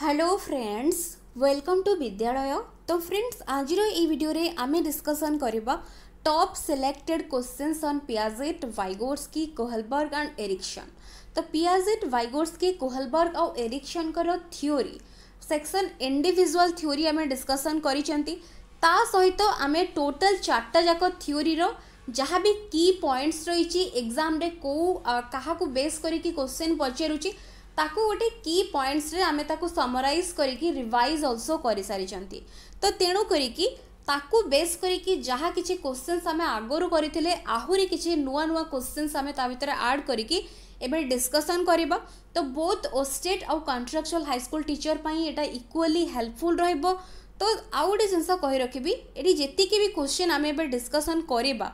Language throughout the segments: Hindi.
ହ୍ୟାଲୋ ଫ୍ରେଣ୍ଡସ୍ ୱେଲକମ୍ ଟୁ ବିଦ୍ୟାଳୟ ତ ଫ୍ରେଣ୍ଡସ୍ ଆଜିର ଏଇ ଭିଡ଼ିଓରେ ଆମେ ଡିସ୍କସନ୍ କରିବା top selected questions on Piaget Vygotsky Kohlberg and Erikson ତ ପିଆଜେଟ୍ ଭାଇଗୋର୍ସକି କୋହଲବର୍ଗ ଆଉ ଏରିକ୍ସନ୍ଙ୍କର ଥିଓରି ସେକ୍ସନ୍ ଇଣ୍ଡିଭିଜୁଆଲ୍ ଥିଓରି ଆମେ ଡିସ୍କସନ୍ କରିଛନ୍ତି ତା ସହିତ ଆମେ ଟୋଟାଲ୍ ଚାରିଟା ଯାକ ଥିଓରିର ଯାହା ବି କି ପଏଣ୍ଟସ୍ ରହିଛି ଏକ୍ଜାମ୍ରେ କେଉଁ କାହାକୁ ବେସ୍ କରିକି କୋଶ୍ଚିନ୍ ପଚାରୁଛି ତାକୁ ଗୋଟେ କି ପଏଣ୍ଟସରେ ଆମେ ତାକୁ ସମରାଇଜ୍ କରିକି ରିଭାଇଜ୍ ଅଲସୋ କରିସାରିଛନ୍ତି ତ ତେଣୁ କରିକି ତାକୁ ବେସ୍ କରିକି ଯାହା କିଛି କୋଶ୍ଚିନ୍ସ ଆମେ ଆଗରୁ କରିଥିଲେ ଆହୁରି କିଛି ନୂଆ ନୂଆ କୋଶ୍ଚିନ୍ସ ଆମେ ତା ଭିତରେ ଆଡ଼୍ କରିକି ଏବେ ଡିସ୍କସନ୍ କରିବା ତ ବୋଥ୍ ଓଷ୍ଟେଟ୍ ଆଉ କଣ୍ଟ୍ରାକ୍ଚୁଆଲ୍ ହାଇସ୍କୁଲ୍ ଟିଚର୍ ପାଇଁ ଏଇଟା ଇକ୍ୱାଲି ହେଲ୍ପଫୁଲ୍ ରହିବ ତ ଆଉ ଗୋଟେ ଜିନିଷ କହି ରଖିବି ଏଠି ଯେତିକି ବି କୋଶ୍ଚିନ୍ ଆମେ ଏବେ ଡିସ୍କସନ୍ କରିବା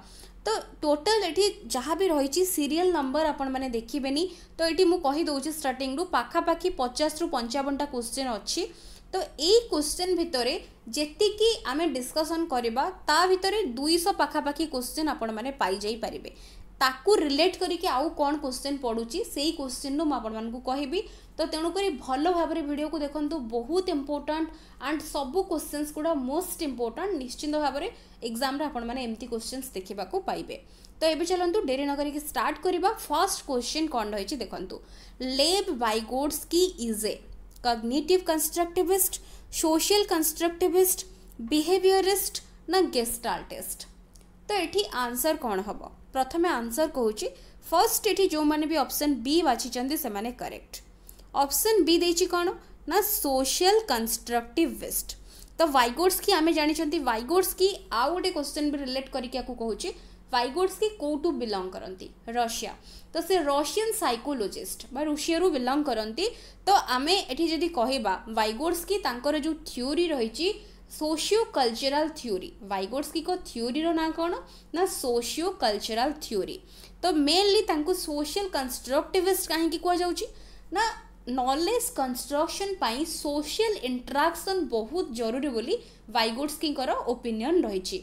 ତ ଟୋଟାଲ୍ ଏଠି ଯାହା ବି ରହିଛି ସିରିଏଲ୍ ନମ୍ବର ଆପଣମାନେ ଦେଖିବେନି ତ ଏଇଠି ମୁଁ କହିଦେଉଛି ଷ୍ଟାର୍ଟିଂରୁ ପାଖାପାଖି ପଚାଶରୁ ପଞ୍ଚାବନଟା କୋଶ୍ଚିନ୍ ଅଛି ତ ଏଇ କୋଶ୍ଚିନ୍ ଭିତରେ ଯେତିକି ଆମେ ଡିସ୍କସନ୍ କରିବା ତା ଭିତରେ ଦୁଇଶହ ପାଖାପାଖି କୋଶ୍ଚିନ୍ ଆପଣମାନେ ପାଇଯାଇପାରିବେ ତାକୁ ରିଲେଟ୍ କରିକି ଆଉ କ'ଣ କୋଶ୍ଚିନ୍ ପଡ଼ୁଛି ସେଇ କୋଶ୍ଚିନ୍ରୁ ମୁଁ ଆପଣମାନଙ୍କୁ କହିବି तो तेणुक भल भाव भिड को देखो बहुत इम्पोर्टाट आंड सब क्वेश्चन गुड़ा मोस्ट इम्पोर्टाट निश्चिंत भाव में एक्जाम आपति क्वेश्चन देखा पाइबे तो ये चलो डेरी न करके स्टार्ट करवा फर्स्ट क्वेश्चन कौन रही देखूँ by Vygotsky is a cognitive constructivist social constructivist behaviourist ना गेस्ट आर्टिस्ट तो ये आंसर कौन हम प्रथम आंसर कहूँ फर्स्ट ये जो मैंने भी ऑप्शन बी बाछी से करेक्ट ଅପସନ୍ ବି ଦେଇଛି କ'ଣ ନା ସୋସିଆଲ କନଷ୍ଟ୍ରକ୍ଟିଭିଷ୍ଟ ତ ୱାଇଗୋଡ଼ସ୍ କି ଆମେ ଜାଣିଛନ୍ତି ୱାଇଗୋଡ଼ସ୍ କି ଆଉ ଗୋଟେ କ୍ୱେଶ୍ଚନ୍ ବି ରିଲେଟ୍ କରିକି ଆକୁ କହୁଛି ୱାଇଗୋଡ଼ସ୍ କି କେଉଁଠୁ ବିଲଙ୍ଗ କରନ୍ତି ରଷିଆ ତ ସେ ରଷିଆନ୍ ସାଇକୋଲୋଜିଷ୍ଟ ବା ରୁଷିଆରୁ ବିଲଙ୍ଗ କରନ୍ତି ତ ଆମେ ଏଠି ଯଦି କହିବା ୱାଇଗୋଡ଼ସ୍ କି ତାଙ୍କର ଯେଉଁ ଥିଓରି ରହିଛି ସୋସିଓ କଲଚରାଲ ଥିଓରି ୱାଇଗୋଡ଼ସ୍ କିଙ୍କ ଥିଓରିର ନାଁ କ'ଣ ନା ସୋସିଓ କଲଚରାଲ ଥିଓରି ତ ମେନଲି ତାଙ୍କୁ ସୋସିଆଲ କନଷ୍ଟ୍ରକ୍ଟିଭିଷ୍ଟ କାହିଁକି କୁହାଯାଉଛି ନା ନଲେଜ୍ କନଷ୍ଟ୍ରକ୍ସନ୍ ପାଇଁ ସୋସିଆଲ୍ ଇଣ୍ଟ୍ରାକ୍ସନ୍ ବହୁତ ଜରୁରୀ ବୋଲି ଭାଇଗୋଡ଼ସ୍କିଙ୍କର ଓପିନିଅନ୍ ରହିଛି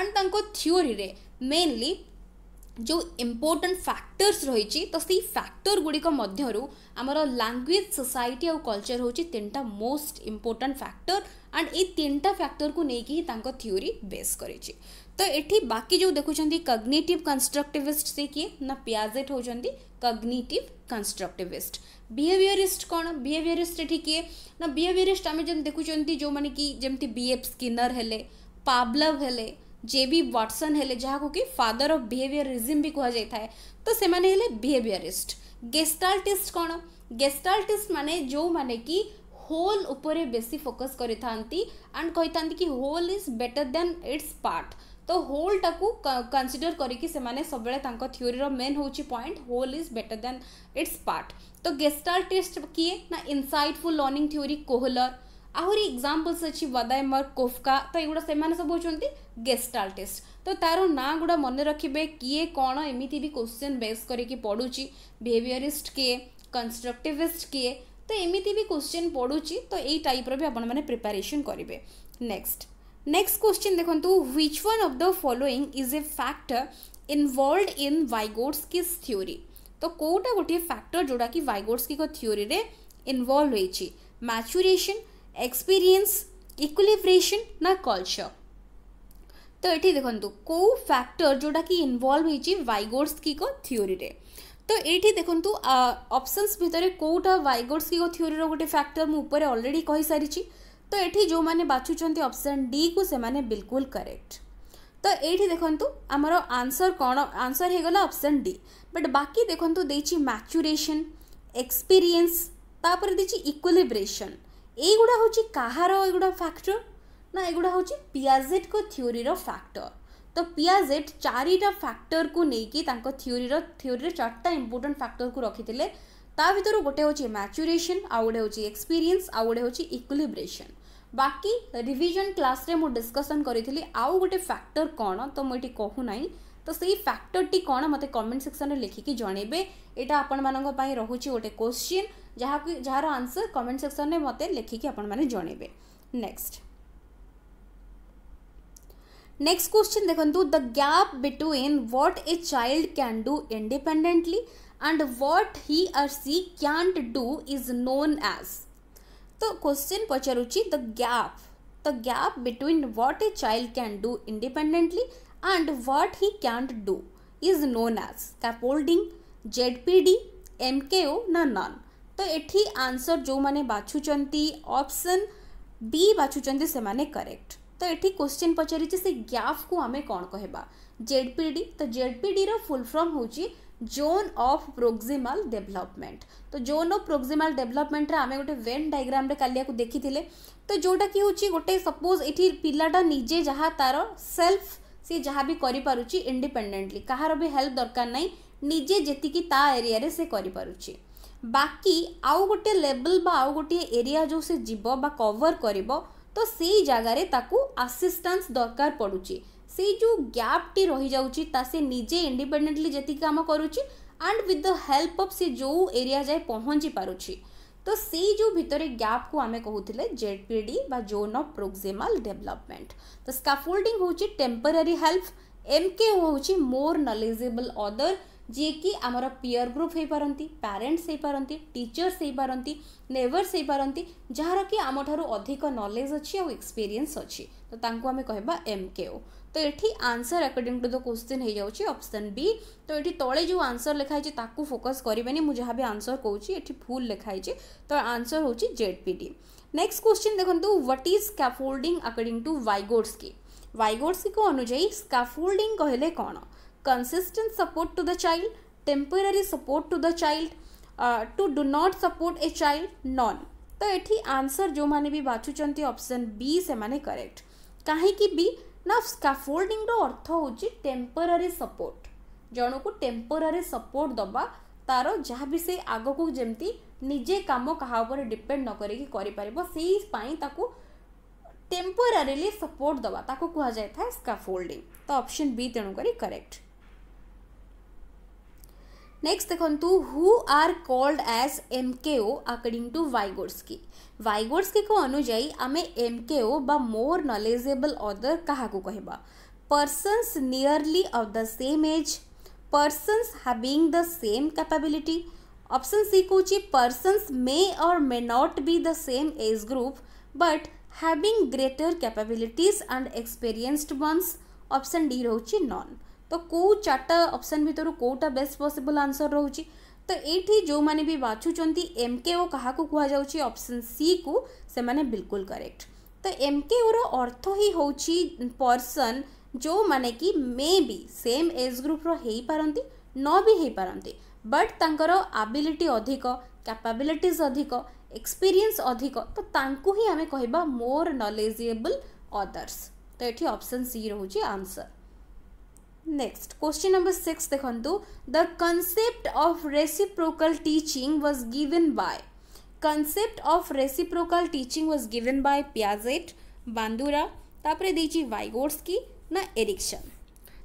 ଆଣ୍ଡ ତାଙ୍କ ଥିଓରିରେ ମେନ୍ଲି ଯେଉଁ ଇମ୍ପୋର୍ଟାଣ୍ଟ ଫ୍ୟାକ୍ଟର୍ସ ରହିଛି ତ ସେଇ ଫ୍ୟାକ୍ଟର ଗୁଡ଼ିକ ମଧ୍ୟରୁ ଆମର ଲାଙ୍ଗୁଏଜ୍ ସୋସାଇଟି ଆଉ କଲଚର ହେଉଛି ତିନିଟା ମୋଷ୍ଟ ଇମ୍ପୋର୍ଟାଣ୍ଟ ଫ୍ୟାକ୍ଟର ଆଣ୍ଡ ଏଇ ତିନିଟା ଫ୍ୟାକ୍ଟରକୁ ନେଇକି ହିଁ ତାଙ୍କ ଥିଓରି ବେସ୍ କରିଛି ତ ଏଠି ବାକି ଯେଉଁ ଦେଖୁଛନ୍ତି କଗ୍ନେଟିଭ୍ କନଷ୍ଟ୍ରକ୍ଟିଭିଷ୍ଟ ସେ କିଏ ନା ପିଆଜେଟ୍ ହେଉଛନ୍ତି कग्निटिव कन्स्ट्रक्टिविस्ट बिहेवियरिस्ट कौन बिहेवियरिस्ट एटी किए ना बिहेवियरिस्ट आम जम देखुं जो मैंने कि जमी बी एफ स्किनर हेले पाब्लव है जे बी व्हाट्सन हेले जहाँ को कि फादर अफ बिहेवियरिज्म भी कहा जाए थाए। तो से बिहेवियरिस्ट गेस्टाल्टिस्ट कौन गेस्टाल्टिस्ट मान जो मैंने कि होल उपरे बेसी फोकस करी था कि whole is better than its part तो होल टाक कनसीडर करके सब थोरी रेन हूँ point whole is better than its part तो गेस्टाल टेस्ट किए ना इनसाइटफुल लर्णिंग थीओरी कोहलर आहरी एग्जाम्पल्स अच्छी वदायमर कोफका तो युवा सब हूँ गेस्ट टेस्ट तो तार ना गुड़ा मन रखिए किए कौन एमती भी क्वेश्चन बेस् करेहेयरिस्ट किए कन्स्ट्रक्टिविस्ट किए तो एमती भी क्वेश्चन पढ़ू तो यही टाइप्र भी आपने प्रिपेरेसन करेंगे नेक्स्ट नेक्स्ट क्वेश्चन देखो which one of the following is a factor involved in Vygotsky's theory तो कौटा गोटे फैक्टर जोटा कि वाइगोट्सकी थ्योरी रे इनवल्व होइछि मैच्युरेशन एक्सपीरियंस इक्विलिब्रेशन ना कल्चर तो ये देखो कौ फैक्टर जोटा कि इनवल्व हो वाइगोट्सकी थ्योरी रे तो ये देखो ऑप्शंस भितर कौटा वाइगोट्सकी थ्योरी रो गोटे फैक्टर मुझे अलरेडी कही सारी ତ ଏଠି ଯେଉଁମାନେ ବାଛୁଛନ୍ତି ଅପସନ୍ ଡିକୁ ସେମାନେ ବିଲକୁଲ କରେକ୍ଟ ତ ଏଇଠି ଦେଖନ୍ତୁ ଆମର ଆନ୍ସର୍ କ'ଣ ଆନ୍ସର୍ ହେଇଗଲା ଅପସନ୍ ଡି ବଟ୍ ବାକି ଦେଖନ୍ତୁ ଦେଇଛି ମ୍ୟାଚୁରେସନ୍ ଏକ୍ସପିରିଏନ୍ସ ତାପରେ ଦେଇଛି ଇକ୍ୱିଲିବ୍ରେସନ୍ ଏଇଗୁଡ଼ା ହେଉଛି କାହାର ଏଗୁଡ଼ା ଫ୍ୟାକ୍ଟର ନା ଏଗୁଡ଼ା ହେଉଛି ପିଆଜେଟ୍ଙ୍କ ଥିଓରିର ଫ୍ୟାକ୍ଟର ତ ପିଆଜେଟ୍ ଚାରିଟା ଫ୍ୟାକ୍ଟରକୁ ନେଇକି ତାଙ୍କ ଥିଓରିର ଥିଓରିର ଚାରିଟା ଇମ୍ପୋର୍ଟାଣ୍ଟ ଫ୍ୟାକ୍ଟରକୁ ରଖିଥିଲେ ତା ଭିତରୁ ଗୋଟେ ହେଉଛି ମ୍ୟାଚୁରେସନ୍ ଆଉ ଗୋଟେ ହେଉଛି ଏକ୍ସପିରିଏନ୍ସ ଆଉ ଗୋଟେ ହେଉଛି ଇକ୍ୱିଲିବ୍ରେସନ୍ ବାକି ରିଭିଜନ୍ କ୍ଲାସ୍ରେ ମୁଁ ଡିସ୍କସନ୍ କରିଥିଲି ଆଉ ଗୋଟେ ଫ୍ୟାକ୍ଟର କ'ଣ ତ ମୁଁ ଏଠି କହୁନାହିଁ ତ ସେଇ ଫ୍ୟାକ୍ଟରଟି କ'ଣ ମୋତେ କମେଣ୍ଟ ସେକ୍ସନ୍ରେ ଲେଖିକି ଜଣେଇବେ ଏଇଟା ଆପଣମାନଙ୍କ ପାଇଁ ରହୁଛି ଗୋଟେ କୋଶ୍ଚିନ୍ ଯାହାକୁ ଯାହାର ଆନ୍ସର୍ କମେଣ୍ଟ ସେକ୍ସନ୍ରେ ମୋତେ ଲେଖିକି ଆପଣମାନେ ଜଣେଇବେ ନେକ୍ସଟ ନେକ୍ସଟ କୋଶ୍ଚିନ୍ ଦେଖନ୍ତୁ the gap between what a child can do independently and what he or she can't do is known as तो क्वेश्चन पचारूची the gap the gap between what a child can do independently and what he can't do is known as scaffolding Z P D M K O ना नन तो ये आंसर जो मैंने बाछुंट ऑप्शन बी बाछूं से करेक्ट तो ये क्वेश्चन पचारी से गैप को आम कौन कहवा जेड पी डी तो Z P D full form हूँ जोन ऑफ प्रोक्सिमल डेवलपमेंट तो जोन ऑफ प्रोक्सिमल डेवलपमेंट रे आमे गोटे वेन डायग्राम रे कालिया को देखी थिले तो जोटा कि होची गोटे सपोज एठी पिलाटा निजे जहा तारो सेल्फ से जहा भी करें इंडिपेंडेंटली कहार भी हेल्प दरकार ना निजे जी ता एरिया रे से करें बाकी आउ गोटे लेवल बा आउ गोटे एरिया जो से जीव बा कवर कर तो सेई जागा रे ताकू असिस्टेंस दरकार पडुची से जो गैप टी रही जाए निजे इंडिपेडेन्टली जी कम करुच्ड विथ द हेल्प अफ सी जो एरिया जाए पहुँची पार्टी तो से जो भितर गैप को आम कहते Z P D zone of proximal development तो स्काफोल्डिंग हूँ टेम्पररी हेल्प एम के हूँ मोर नलेजेबल अदर जी जिकि आम पीयर ग्रुप हो पारती पेरेन्ट्स हो पारती टीचर्स हो पारती नेबर्स हो पारती जार कि आम ठार अधिक नलेज अच्छी आउ एक्सपीरियंस अच्छी तो आम कह एम के तो ये answer according to the question हो जाए अप्सन बी तो ये तले जो आंसर लिखाई ताक फोकस करेंगे मुझे जहाँ भी आंसर कौच्छी फुल लिखाई तो आंसर हूँ Z P D next question देखो what is scaffolding according to वाइगोर्स Vygotsky Vygotsky अनुजाई स्काफोल्डिंग कहले कौन consistent support to the child temporary support to the child to do not support a child none तो ये आंसर जो मैंने भी बाछुंट ऑप्शन बी से करेक्ट कहीं बी ନା ସ୍କାଫୋଲ୍ଡିଂର ଅର୍ଥ ହେଉଛି ଟେମ୍ପରାରୀ ସପୋର୍ଟ ଜଣକୁ ଟେମ୍ପରାରୀ ସପୋର୍ଟ ଦେବା ତାର ଯାହା ବି ସେ ଆଗକୁ ଯେମିତି ନିଜେ କାମ କାହା ଉପରେ ଡିପେଣ୍ଡ ନ କରିକି କରିପାରିବ ସେଇ ପାଇଁ ତାକୁ ଟେମ୍ପରାରିଲି ସପୋର୍ଟ ଦେବା ତାକୁ କୁହାଯାଇଥାଏ ସ୍କାଫୋଲ୍ଡିଂ ତ ଅପସନ୍ ବି ତେଣୁକରି କରେକ୍ଟ नेक्स्ट देखु who are called as M K O अकर्डिंग to वाइगोर्सकी वाइगोर्सकी को अनुजाई आम एम के ओ बा मोर नलेजेबल अदर क्या कह persons nearly of the same age persons having the same capability option C कौन persons may or may not be the same age group but having greater capabilities and experienced ones option D रोचे नॉन तो कौ चार्टा अपसन भितर कौटा बेस्ट पसिबल आंसर रोचे तो ये जो मैंने भी बाछुंट एम के ओ क्या कहुची सी को से मैंने बिल्कुल करेक्ट तो एम के ओ रर्थ ही हूँ पर्सन जो मैंने कि मे भी सेम एज ग्रुप रहीपारती न भी हो पारती बट तर आबिलिटी अधिक कैपाबिलिटीज अधिक एक्सपीरियंस अधिक तो ही आम कह मोर नलेजेबल अदर्स तो ये अप्सन सी रोचे answer next question number six देखु the concept of reciprocal teaching was given by concept of reciprocal teaching was given by Piaget Bandura तापर देइछि वाइगोट्सकी ना एरिक्सन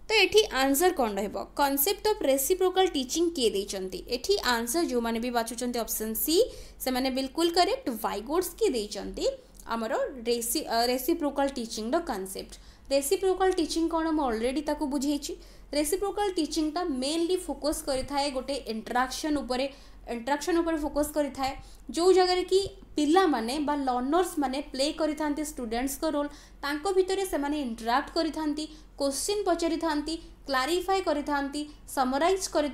तो ये आंसर कौन रहा अफ रेसीप्रोकाल टीचिंग किए देखते आंसर जो मैंने भी बाछुं ऑप्शन सी से मैंने बिल्कुल करेक्ट वाइगोड्स किए देखते आमर reci reciprocal teaching concept reciprocal teaching କ'ଣ ମୁଁ ଅଲରେଡ଼ି ତାକୁ ବୁଝେଇଛି ରେସିପ୍ରୋକାଲ୍ ଟିଚିଂଟା ମେନ୍ଲି ଫୋକସ୍ କରିଥାଏ ଗୋଟେ ଇଣ୍ଟ୍ରାକ୍ସନ୍ ଉପରେ ଇଣ୍ଟ୍ରାକ୍ସନ୍ ଉପରେ ଫୋକସ୍ କରିଥାଏ ଯେଉଁ ଜାଗାରେ କି ପିଲାମାନେ ବା ଲର୍ଣ୍ଣର୍ସମାନେ ପ୍ଲେ କରିଥାନ୍ତି ଷ୍ଟୁଡେଣ୍ଟସ୍ଙ୍କ ରୋଲ୍ ତାଙ୍କ ଭିତରେ ସେମାନେ ଇଣ୍ଟରାକ୍ଟ କରିଥାନ୍ତି क्वेश्चन पचारि था क्लारीफाए कर समराइज कर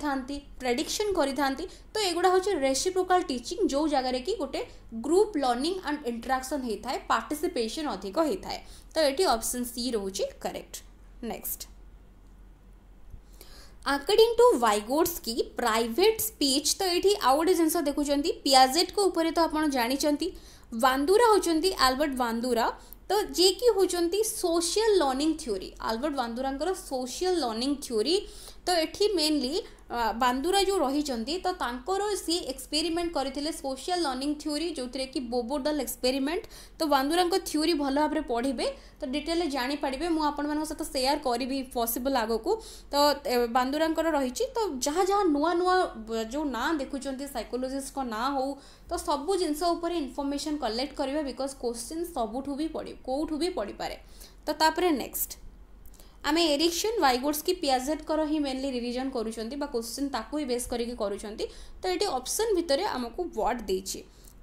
प्रेडिक्शन कर तो एगुड़ा हूँ रेसीप्रोकाल टीचिंग जो जगार कि गोटे ग्रुप लर्णिंग एंड इंट्राक्शन होता है पार्टिसीपेसन अधिक होता है तो ये अप्सन सी रोचे correct next according to वाइगोड्स Vygotsky private speech तो ये आउ गोटे जिनस देखुंट पियाजेट को उपरे तो आप जानते वांदूरा होती आलबर्ट वांदुरा તો જે କି ହେଉଛନ୍ତି ସୋସିଆଲ ଲର୍ଣ୍ଣିଂ ଥିଓରି ଆଲବର୍ଟ ବାନ୍ଦୁରାଙ୍କର ସୋସିଆଲ ଲର୍ଣ୍ଣିଂ ଥିଓରି ତ ଏଠି ମେନଲି ବାନ୍ଦୁରା ଯେଉଁ ରହିଛନ୍ତି ତ ତାଙ୍କର ସିଏ ଏକ୍ସପେରିମେଣ୍ଟ କରିଥିଲେ ସୋସିଆଲ୍ ଲର୍ଣ୍ଣିଂ ଥିଓରି ଯେଉଁଥିରେ କି ବୋବୋଡଲ୍ ଏକ୍ସପେରିମେଣ୍ଟ ତ ବାନ୍ଦୁରାଙ୍କ ଥିଓରି ଭଲ ଭାବରେ ପଢ଼ିବେ ତ ଡିଟେଲରେ ଜାଣିପାରିବେ ମୁଁ ଆପଣମାନଙ୍କ ସହିତ ସେୟାର କରିବି ପସିବଲ୍ ଆଗକୁ ତ ବାନ୍ଦୁରାଙ୍କର ରହିଛି ତ ଯାହା ଯାହା ନୂଆ ନୂଆ ଯେଉଁ ନାଁ ଦେଖୁଛନ୍ତି ସାଇକୋଲୋଜିଷ୍ଟଙ୍କ ନାଁ ହେଉ ତ ସବୁ ଜିନିଷ ଉପରେ ଇନଫର୍ମେସନ୍ କଲେକ୍ଟ କରିବା ବିକଜ୍ କୋଶ୍ଚିନ୍ ସବୁଠୁ ବି ପଡ଼ି କେଉଁଠୁ ବି ପଡ଼ିପାରେ ତ ତାପରେ ନେକ୍ସଟ आम एरिक्सन वाइगोड्स की पियाजेट कर ही मेनली रिविजन करुँच क्वेश्चन ताक बेस कर तो ये अप्सन भितर आमको व्हाट दे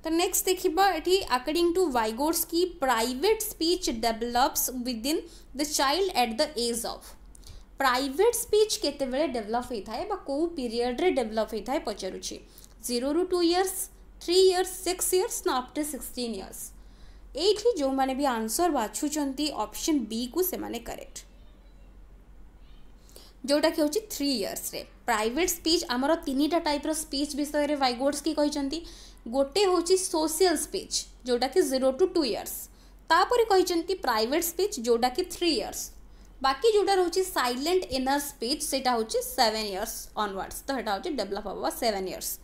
तो नेक्स्ट देखिए ये आकर्डिंग to वाइगोड्स Vygotsky private speech develops within the child at the age of private speech के केतलप होता है कौ पीरियड्रे डेभलप होता है पचारूँ जीरो रु two years three years six years ना अफ्टर सिक्सटीन इयर्स ये जो मैंने भी आंसर बाछूँ अप्सन बी को से करेक्ट जोटा कि हूँ थ्री इयर्स प्राइट स्पीच आमर तीन टा टाइप स्पीच विषय में वाइगोर्ड्स की कहते गोटे हूँ सोशियाल स्पीच जोटा कि जीरो टू टू इयर्स तापर कही प्राइट स्पीच जोटा कि थ्री इयर्स बाकी जोटा रोचे सैलेंट इनर स्पीच से सेवेन इयर्स अनवर्ड्स तो यहाँ हूँ डेभलप हम सेवेन इयर्स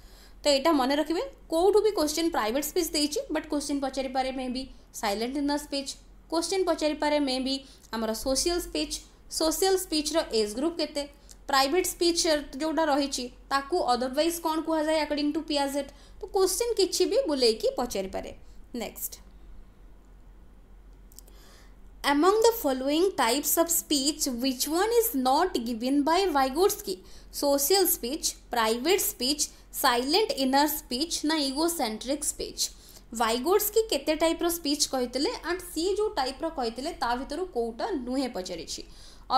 तो यहाँ मन रखिए कौटू भी क्वेश्चन प्राइट स्पीच दे बट क्वेश्चन पचारिपे मे भी सैलेंट इनर स्पीच क्वेश्चन पचारिपे मे भी आमर सोशियाल स्पीच सोशियाल स्पीचर एज ग्रुप के प्राइट स्पीच जो रही अदरवैज कौन कह जाए टू पियाजेट तो क्वेश्चन किसी भी बुले कि पचारिपे next among the following types of speech which one is not given by Vygotsky social speech private speech silent inner speech ना egocentric speech Vygotsky केत टाइप स्पीच कही एंड सी जो टाइप रही भितर कौटा नुहे पचारि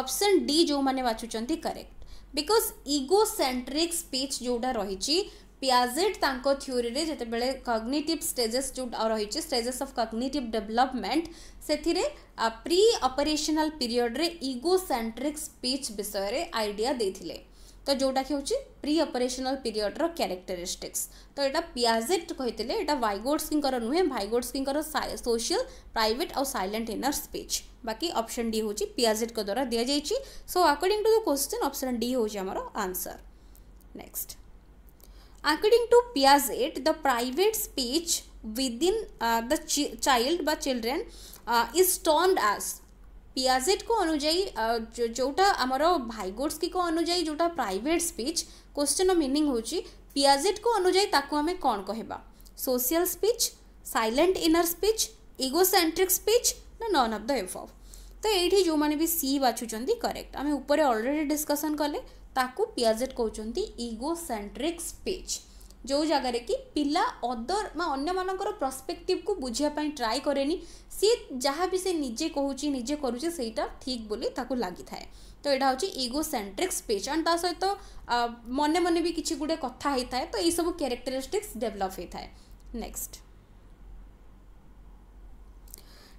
ऑप्शन डी जो मैंने बाछुं correct because egocentric speech जोटा रही पियाजेट तक थ्योरी में जिते बड़े कग्निटिव स्टेजेस जो रही स्टेजेस अफ कग्निटिव डेभलपमेंट से प्री पीरियड पीरियड्रे इगो सेट्रिक स्पीच विषय आईडिया देते तो जोटा कि हूँ प्री अपरेसनाल पीरियडर क्यारेक्टरीस्टिक्स तो यहाँ पियाजेट कही वाइगोडस्की नुहे की सोशल प्राइट आउ सैलेंट इनर स्पीच बाकी ऑप्शन डी हूँ पियाजेट द्वारा दि जाइए so according to the question option D हूँ आमर answer next according to Piaget the private speech within the child बा children is turned as Piaget को अनुजाई जोटा आमर भाईगोट्स की को अनुजाई जोटा प्राइवेट स्पीच क्वेश्चन मीनिंग हूँ पियाजेट को अनुजाई ताकू आम कौन कहवा social speech silent inner speech egocentric speech ना नन अफ द एफ तो ये जो मैंने भी सी बाछुं करेक्ट आम उपरे अलरेडी डिस्कसन कले पियाजेट कहते इगोसेंट्रिक स्पीच जो जगार कि पिला अदर मैं अं मान प्रस्पेक्टिव को बुझापी ट्राए कैनि सी जहाँ भी सी निजे कहूँ निजे कर ठीक बोली लगी थाए तो यहाँ हूँ इगो सेट्रिक्स पेज एंड सहित तो, मन मन भी किसी गुट कथाई थाए तो यू क्यारेक्टरीस्टिक्स डेभलप होता है नेक्स्ट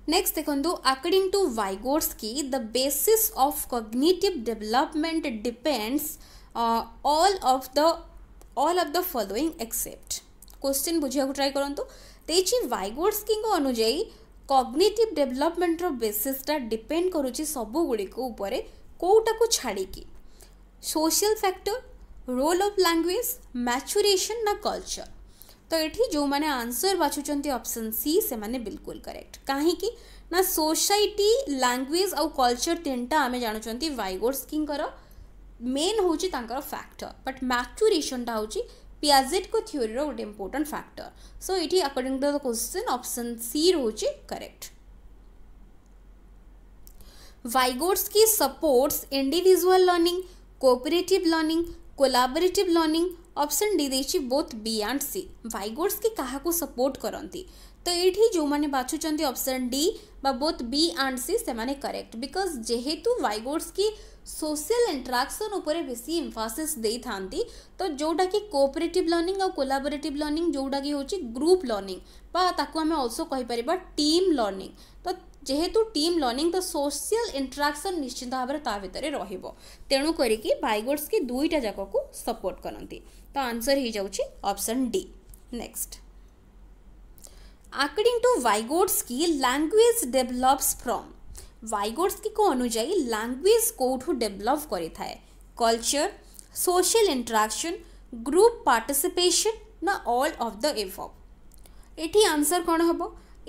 नेक्स्ट देखो आकर्डिंग to वाइगोर्स Vygotsky the basis of cognitive development depends all of the all of the following except question বুঝিবাকু ট্রাই করন্তু ଦେଇଛି ୱାଇଗୋଡ଼ସ୍କିଙ୍କ ଅନୁଯାୟୀ କଗ୍ନେଟିଭ୍ ଡେଭଲପମେଣ୍ଟର ବେସିସ୍ଟା ଡିପେଣ୍ଡ କରୁଛି ସବୁଗୁଡ଼ିକ ଉପରେ କେଉଁଟାକୁ ଛାଡ଼ିକି social factor role of language maturation ନା କଲଚର୍ ତ ଏଠି ଯେଉଁମାନେ ଆନ୍ସର୍ ବାଛୁଛନ୍ତି ଅପସନ୍ ସି ସେମାନେ ବିଲକୁଲ କରେକ୍ଟ କାହିଁକି ନା ସୋସାଇଟି ଲାଙ୍ଗୁଏଜ୍ ଆଉ କଲଚର୍ ତିନିଟା ଆମେ ଜାଣୁଛନ୍ତି ୱାଇଗୋଡ଼ସ୍କିଙ୍କର मेन हूँ फैक्टर बट मैचुरेसनटा हूँ पियाजेटको थीओरीर गोटे इम्पोर्टां फैक्टर सो ये according to the question option C रोच करेक्ट की supports individual learning cooperative learning collaborative learning option D देखिए both B and C Vygotsky क्या सपोर्ट करती तो ये जो मैंने बाछुच्च option D both B and C से करेक्ट बिकज जेहेतु वाइगोट्स की सोशल इंट्राक्शन बेस इम्फासीस था तो जोटा कि कोअपरेटिव लर्णिंग आलाबोरेटिव लर्णिंग जोटा कि हूँ ग्रुप लर्णिंग आम अल्सो कहींपर टीम लर्णिंग तो जेहेतु टीम लर्णिंग तो सोशल इंट्राक्शन निश्चित भाव में भितर रेणु करके बैगोर्स की दुईटा जाक को सपोर्ट करती तो आंसर हो जाए option D next according to वाइगोड्स Vygotsky language develops from Vygotsky को अनुजाई लैंग्वेज कोड को डेवलप करे सोशल इंट्राक्शन ग्रुप पार्टिसिपेशन ना ऑल ऑफ द एवब एठी आंसर कौन हम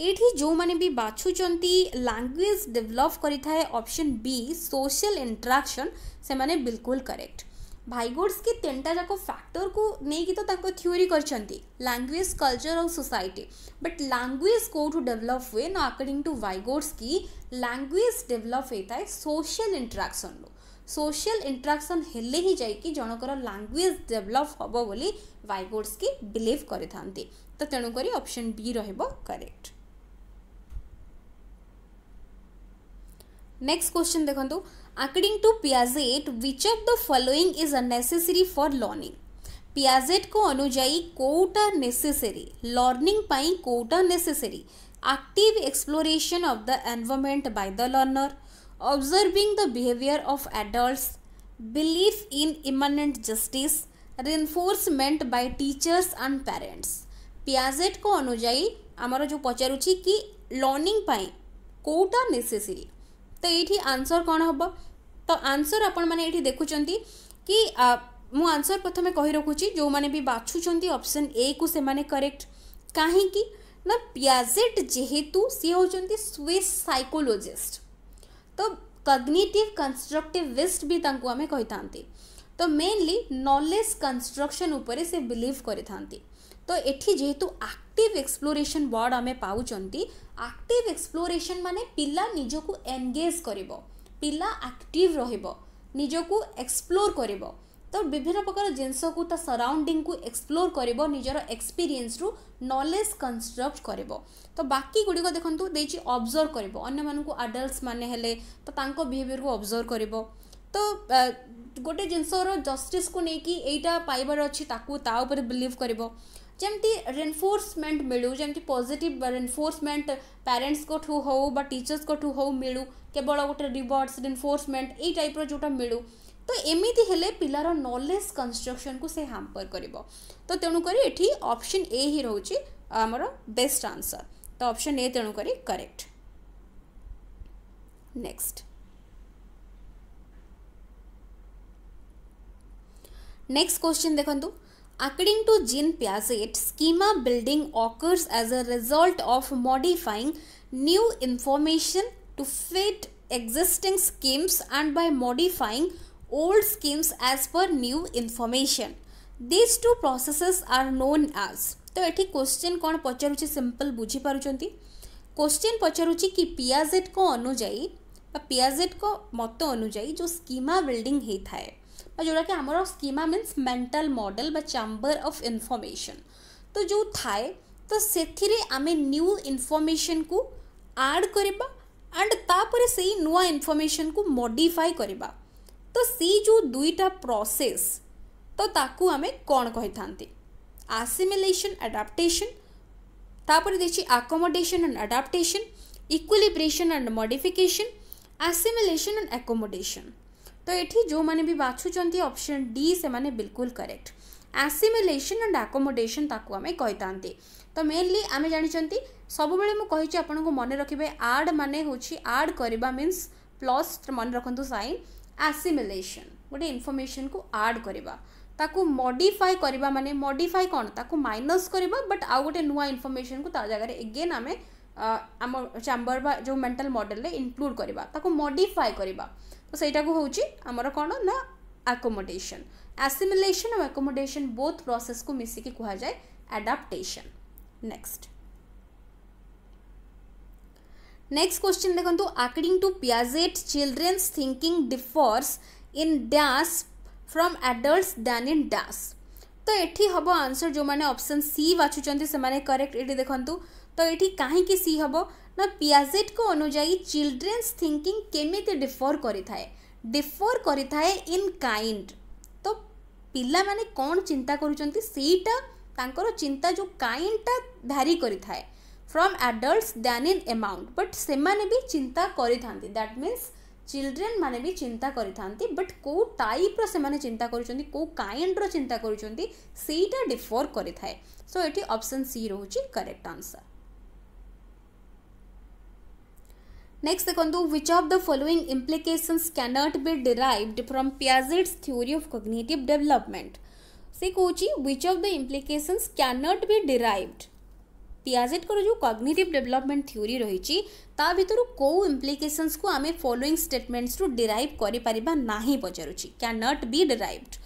एठी जो माने भी बाछु चंती डेभलप डेवलप करे बी सोशल इंट्राक्शन से मैंने बिल्कुल करेक्ट भाइगोड्स की तीनटा जाक फैक्टर को लेकिन तो थ्योरी करांगुएज कलचर और सोसाइटी बट लांगुएज कौट डेभलप हुए ना अकॉर्ंग टू भाइगोड्स की लांगुएज डेभलप होता है सोशल इंट्राक्शन सोशल इंट्राक्शन हेले ही जाकि जनकर लांगुएज डेभलप हम बोली भाइगोड्स की बिलिव करते तो तेणुक option B correct next question देखो according to Piaget which of the following is unnecessary for learning Piaget को अनुजाई कोटा नेसेसरी लर्निंग पाई कोटा necessary active exploration of the environment by the learner observing the behaviour of adults belief in immanent justice reinforcement by teachers and parents Piaget को अनुजाई आमर जो पचारूँ कि लर्णिंग कौटा नेसेसरी तो ये आंसर कौन हम तो आंसर आपण मैंने देखुं कि मुझ प्रथम कही रखुची जो मैंने भी बाछूँ अपसन ए को से माने करेक्ट कहीं पियाजेट जेहेतु सी हूँ स्विस् सैकोलोजिस्ट तो कग्निटिव कन्स्ट्रक्टिविस्ट भी आम कही था तो मेनली नलेज कन्स्ट्रक्शन से बिलिव करते तो ये जेहेतु आक्टिव एक्सप्लोरेसन वर्ड आम पाँच ଆକ୍ଟିଭ୍ ଏକ୍ସପ୍ଲୋରେସନ୍ ମାନେ ପିଲା ନିଜକୁ ଏନ୍ଗେଜ୍ କରିବ ପିଲା ଆକ୍ଟିଭ୍ ରହିବ ନିଜକୁ ଏକ୍ସପ୍ଲୋର୍ କରିବ ତ ବିଭିନ୍ନ ପ୍ରକାର ଜିନିଷକୁ ତା ସରାଉଣ୍ଡିଙ୍ଗକୁ ଏକ୍ସପ୍ଲୋର୍ କରିବ ନିଜର ଏକ୍ସପିରିଏନ୍ସରୁ ନଲେଜ୍ କନଷ୍ଟ୍ରକ୍ଟ କରିବ ତ ବାକି ଗୁଡ଼ିକ ଦେଖନ୍ତୁ ଦେଇଛି ଅବଜର୍ଭ କରିବ ଅନ୍ୟମାନଙ୍କୁ ଆଡଲ୍ଟସ୍ ମାନେ ହେଲେ ତ ତାଙ୍କ ବିହେଭିଅର୍କୁ ଅବଜର୍ଭ କରିବ ତ ଗୋଟେ ଜିନିଷର ଜଷ୍ଟିସ୍କୁ ନେଇକି ଏଇଟା ପାଇବାର ଅଛି ତାକୁ ତା ଉପରେ ବିଲିଭ୍ କରିବ जमी रेनफोर्समेंट मिलू जमी पजिट रेनफोर्समेंट पेरेन्ट्स हूँ बा टीचर्स हूँ मिलू केवल गोटे रिवर्ड्स रेनफोर्समेंट ये टाइप रोटा मिलू तो एमती हेले पिलार नलेज कन्स्ट्रक्शन को से हामपर कर तो तेणुक ये अप्सन ए ही रोच बेस्ट आंसर तो अप्सन ए तेणुक करेक्ट नेक्स्ट नेक्स्ट क्वेश्चन देखो According to Jean Piaget, schema building occurs as a result of modifying new information to fit existing schemes and by modifying old schemes as per new information. These two processes are known as. तो ये क्वेश्चन कौन पचारूँ सिंपल बुझीपार क्वेश्चन पचारूँ कि पियाजेट को अनुजाई पियाजेट को मत अनुजाई जो स्कीमा बिल्डिंग था है जोड़ा कि हमारा स्कीमा मीन्स मेंटल मॉडल बा चैम्बर ऑफ तो जो थाए तो से आम न्यू इनफर्मेशन को आड करवा एंड तापर से नुआ इनफर्मेशन को मॉडिफाई करवा तो सी जो दुईटा प्रोसेस तो ताकू आम कौन कही था आसिमिलेशन आडाप्टेसन तापर देखिए accommodation and adaptation equilibration and modification assimilation and accommodation तो ये जो मैंने भी बाछुंट ऑप्शन डी से मैंने बिल्कुल करेक्ट ଆସିମିଲେସନ୍ ଆଣ୍ଡ ଆକୋମୋଡେସନ୍ ତାକୁ ଆମେ କହିଥାନ୍ତି ତ ମେନ୍ଲି ଆମେ ଜାଣିଛନ୍ତି ସବୁବେଳେ ମୁଁ କହିଛି ଆପଣଙ୍କୁ ମନେ ରଖିବେ ଆଡ୍ ମାନେ ହେଉଛି ଆଡ୍ କରିବା ମିନ୍ସ ପ୍ଲସ୍ ମନେ ରଖନ୍ତୁ ସାଇନ୍ ଆସିମିଲେସନ୍ ଗୋଟେ ଇନଫର୍ମେସନ୍କୁ ଆଡ୍ କରିବା ତାକୁ ମଡିଫାଏ କରିବା ମାନେ ମଡିଫାଏ କ'ଣ ତାକୁ ମାଇନସ୍ କରିବା ବଟ୍ ଆଉ ଗୋଟେ ନୂଆ ଇନଫର୍ମେସନ୍କୁ ତା ଜାଗାରେ ଏଗେନ୍ ଆମେ ଆମ ଚାମ୍ବର ବା ଯେଉଁ ମେଣ୍ଟାଲ୍ ମଡେଲ୍ରେ ଇନକ୍ଲୁଡ଼ କରିବା ତାକୁ ମଡିଫାଏ କରିବା तो सहीटा को हूँ आमर कौन ना आकोमोडेसन आसिमिलेसन और आकोमोडेसन बोथ प्रोसेस को मिसिकी कहुए आडाप्टेसन नेक्स्ट नेक्स्ट क्वेश्चन देखो according to Piaget children's thinking differs in dash from adults than in dash तो ये हम आंसर जो मैंने ऑप्शन सी बाछुं से करेक्ट ये देखो तो ये कहीं सी हम ना पियाजेट को अनुजाई चिल्ड्रेन्स थिंकिंग केमी डिफर कर इन कैंड तो पिला माने कौन चिंता करूँगी चिंता जो कैंडटा भारी कर from adult than in amount but से भी चिंता करैट मीन चिल्ड्रेन मैंने भी चिंता करें बट कौ टाइप रही चिंता करो कैंड्र चिंता करफर करें सो ये अप्सन सी रोच करेक्ट आंसर नेक्स्ट देखो which of the following implications cannot be derived from Piaget's theory of cognitive development से कहूँ which of the implications cannot be derived Piaget कर जो कॉग्निटिव डेवलपमेंट थ्योरी रही भितर कौ इम्प्लिकेसन्स को आम फलोईंग स्टेटमेंट्स डिराइव करचारूँ कैनट बी डिराइव्ड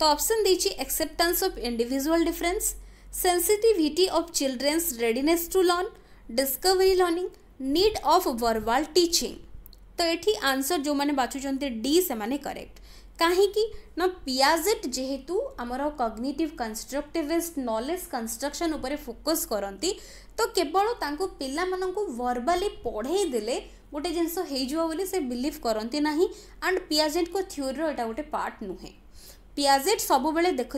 तो अप्सन देखिए acceptance of individual difference sensitivity of children's readiness to learn discovery learning need of वर्वाल टीचिंग तो ये आंसर जो मैंने बाछुंट डी से माने करेक्ट कहीं पियाजेट जेहेतु आमर cognitive constructivist knowledge construction focus करती तो केवल पिला वर्बाली पढ़ेदे गोटे जिनस से बिलिव करती ना एंड पियाजेट को थ्योरी रहा गोटे पार्ट नुहे पियाजेट सब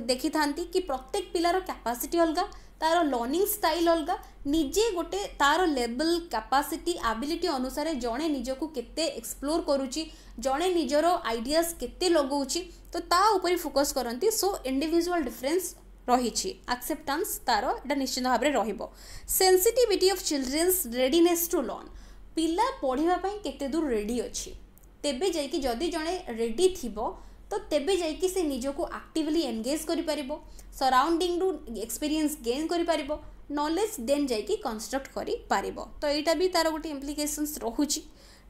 देखी था कि प्रत्येक पिलार कैपासीटी अलग ତାର ଲର୍ଣ୍ଣିଂ ଷ୍ଟାଇଲ୍ ଅଲଗା ନିଜେ ଗୋଟେ ତାର ଲେବଲ୍ କାପାସିଟି ଆବିଲିଟି ଅନୁସାରେ ଜଣେ ନିଜକୁ କେତେ ଏକ୍ସପ୍ଲୋର୍ କରୁଛି ଜଣେ ନିଜର ଆଇଡ଼ିଆସ୍ କେତେ ଲଗାଉଛି ତ ତା ଉପରେ ଫୋକସ୍ କରନ୍ତି ସୋ ଇଣ୍ଡିଭିଜୁଆଲ୍ ଡିଫରେନ୍ସ ରହିଛି ଆକ୍ସେପ୍ଟାନ୍ସ ତାର ଏଇଟା ନିଶ୍ଚିନ୍ତ ଭାବରେ ରହିବ sensitivity of children's readiness to learn ପିଲା ପଢ଼ିବା ପାଇଁ କେତେ ଦୂର ରେଡ଼ି ଅଛି ତେବେ ଯାଇକି ଯଦି ଜଣେ ରେଡ଼ି ଥିବ ତ ତେବେ ଯାଇକି ସେ ନିଜକୁ ଆକ୍ଟିଭଲି ଏନ୍ଗେଜ୍ କରିପାରିବ ସରାଉଣ୍ଡିଂରୁ ଏକ୍ସପିରିଏନ୍ସ ଗେନ୍ କରିପାରିବ ନଲେଜ୍ ଦେନ୍ ଯାଇକି କନଷ୍ଟ୍ରକ୍ଟ କରିପାରିବ ତ ଏଇଟା ବି ତା'ର ଗୋଟେ ଇମ୍ପ୍ଲିକେସନ୍ସ ରହୁଛି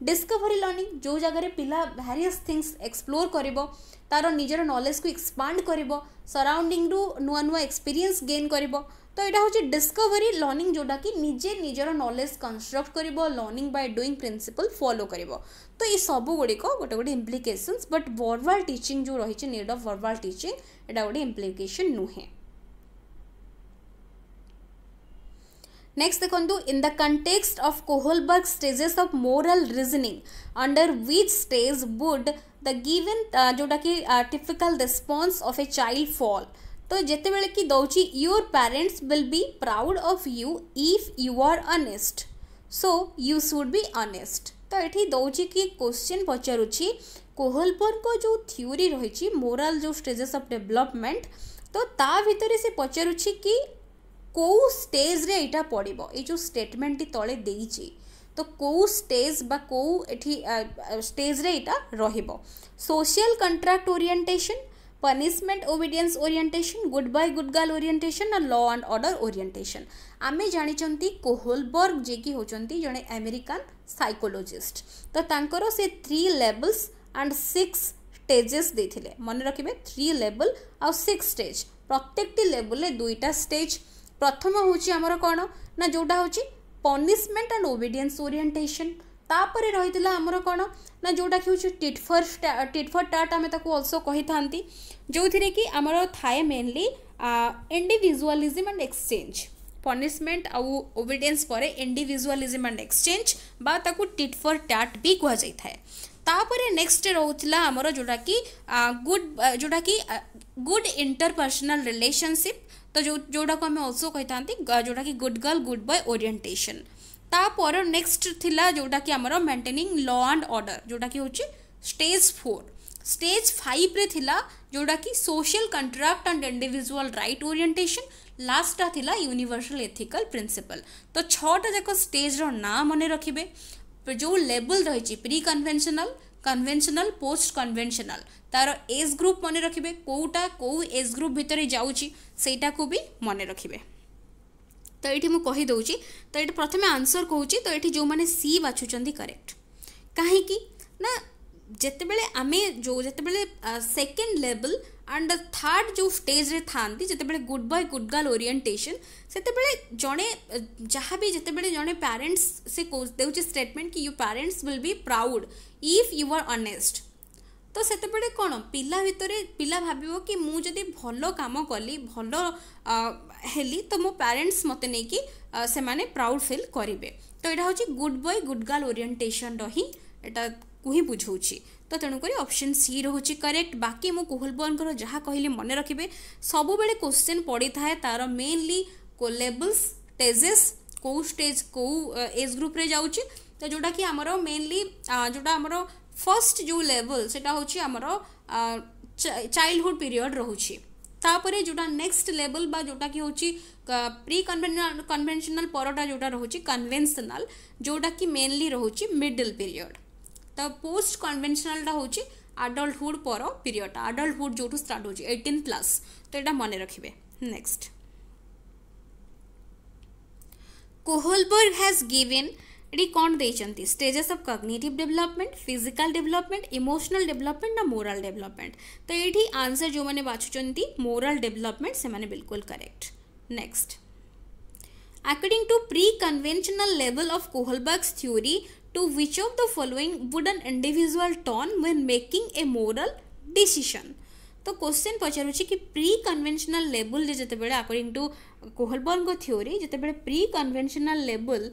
ଡିସ୍କଭରି ଲର୍ଣ୍ଣିଂ ଯେଉଁ ଜାଗାରେ ପିଲା ଭାରିୟସ୍ ଥିଙ୍ଗସ୍ ଏକ୍ସପ୍ଲୋର୍ କରିବ ତା'ର ନିଜର ନଲେଜକୁ ଏକ୍ସପାଣ୍ଡ କରିବ ସରାଉଣ୍ଡିଂରୁ ନୂଆ ନୂଆ ଏକ୍ସପିରିଏନ୍ସ ଗେନ୍ କରିବ तो यहाँ हूँ डिस्कवरी लर्निंग जोटा कि निजे निजर नलेज कन्स्ट्रक्ट कर learning by doing principle follow कर तो ये सब गुड़िक गोटे गोटे इम्प्लिकेसन बट वर्वाल टीचिंग जो रही निड अफ वर्वाल टीचिंग यहाँ गोटे इम्प्लिकेसन नुहे नेक्स्ट देखो in the context of Kohlberg stages of moral reasoning under which stage would the given जोटा कि typical response of a child fall तो जितेबेले कि दौर your parents will be proud of you if you are honest so you should be honest तो ये दौर कि क्वेश्चन पचारुची कोहलपर को जो थ्योरी रही मोराल जो स्टेजेस ऑफ डेवलपमेंट तो ता भितर से पचारूँ कि कौ स्टेज रे यहाँ पड़ो ये ଷ୍ଟେଟମେଣ୍ଟଟି ତଳେ ଦେଇଛି ତ କେଉଁ ଷ୍ଟେଜ୍ ବା କେଉଁ ଏଠି ଷ୍ଟେଜ୍ରେ ଏଇଟା ରହିବ social contract orientation punishment obedience orientation good boy good girl orientation और लॉ एंड ऑर्डर ओरिएंटेशन आम जानी कोहोलबर्ग जे कि होती जड़े आमेरिकान साइकोलोजिस्ट तो तांकर से three levels and six stages देते मन रखिए थ्री लेवल आउ सिक्स स्टेज प्रत्येक लेवल दुईटा स्टेज प्रथम हूँ आमर कौन ना जोटा हूँ पनिशमेंट एंड ओबेडिएंस ओरिएंटेशन तापर रही आमर कौन ना जोटा कि टीटफर टीटफर टाट आम अल्सो कही था जो थी कि आम थाए mainly individualism and exchange punishment avoidance पर इंडिजुआलीजिम एंड एक्सचेंज फर टाट भी कह जाए तापर नेक्स्ट रोला आमर जोटा कि गुड जोटा कि गुड इंटरपर्सनाल रिलेसनशिप तो जो जोटा को आम अल्सो कही था जोटा कि good girl good boy orientation तापर नेक्स्ट थिला जोटा कि आम मेन्टेनिंग ल एंड अर्डर जोटा कि हूँ स्टेज फोर स्टेज फाइव थिला जोटा कि social contract and individual right orientation लास्टा थिला यूनिवर्सल एथिकल प्रिंसिपल तो छटा जाक स्टेजर ना मन रखिए जो लेवल रही प्री कनभेनसनाल कनभेनसनाल पोस्ट कनभेनसनाल तार एज ग्रुप मन रखिए कौटा कौ एज ग्रुप भितर जाऊँगी सेटा को भी मन रखिए ତ ଏଇଠି ମୁଁ କହିଦେଉଛି ତ ଏଇଠି ପ୍ରଥମେ ଆନ୍ସର୍ କହୁଛି ତ ଏଇଠି ଯେଉଁମାନେ ସି ବାଛୁଛନ୍ତି କରେକ୍ଟ କାହିଁକି ନା ଯେତେବେଳେ ଆମେ ଯେଉଁ ଯେତେବେଳେ ସେକେଣ୍ଡ ଲେବଲ୍ ଆଣ୍ଡ ଥାର୍ଡ଼ ଯେଉଁ ଷ୍ଟେଜ୍ରେ ଥାଆନ୍ତି ଯେତେବେଳେ good boy good girl orientation ସେତେବେଳେ ଜଣେ ଯାହା ବି ଯେତେବେଳେ ଜଣେ ପ୍ୟାରେଣ୍ଟସ୍ ସେ ଦେଉଛି ଷ୍ଟେଟମେଣ୍ଟ କି you parents will be proud if you are honest ତ ସେତେବେଳେ କ'ଣ ପିଲା ଭିତରେ ପିଲା ଭାବିବ କି ମୁଁ ଯଦି ଭଲ କାମ କଲି ଭଲ ହେଲି ତ ମୋ ପ୍ୟାରେଣ୍ଟସ୍ ମୋତେ ନେଇକି ସେମାନେ ପ୍ରାଉଡ଼୍ ଫିଲ୍ କରିବେ ତ ଏଇଟା ହେଉଛି ଗୁଡ୍ ବୟ ଗୁଡ୍ ଗାର୍ଲ ଓରିଏଣ୍ଟେସନ୍ର ହିଁ ଏଇଟାକୁ ହିଁ ବୁଝଉଛି ତ ତେଣୁକରି ଅପସନ୍ ସି ରହୁଛି କରେକ୍ଟ ବାକି ମୁଁ କୋହଲବନଙ୍କର ଯାହା କହିଲି ମନେ ରଖିବେ ସବୁବେଳେ କୋଶ୍ଚିନ୍ ପଡ଼ିଥାଏ ତା'ର ମେନ୍ଲି କୋଲେବଲ୍ସ ଷ୍ଟେଜେସ୍ କେଉଁ ଷ୍ଟେଜ୍ କେଉଁ ଏଜ୍ ଗ୍ରୁପ୍ରେ ଯାଉଛି ତ ଯେଉଁଟାକି ଆମର ମେନ୍ଲି ଯେଉଁଟା ଆମର ଫର୍ଷ୍ଟ ଯେଉଁ ଲେଭଲ୍ ସେଇଟା ହେଉଛି ଆମର ଚାଇଲ୍ଡହୁଡ଼ ପିରିୟଡ଼ ରହୁଛି तापर जो नेक्स्ट लेवल जोटा कि हूँ प्री कन्भेन्शनाल पर रोच कनभेन्सनाल जोटा कि मेनली रोच मिडिल पीरियड तो पोस्ट कनभेन्शनालटा हूँ आडल्टहुड पर पीरियड आडल्टहुड जो स्टार्ट होटीन प्लस तो यहाँ मन रखिए नेक्स्ट कोहलबर्ग हैज गिवेन कौन the stages of cognitive development physical development emotional development ना मोराल डेवलपमेंट तो ये आंसर जो मैंने बाछुंट मोराल डेभलपमेंट से मैंने बिल्कुल correct next According to pre conventional level of Kohlberg's theory to which of the following would an individual turn when making a moral decision तो क्वेश्चन पचारूँ कि प्री कन्भेनशनाल लेवल जो अकॉर्डिंग टू कोहलबर्ग थ्योरी जो pre conventional level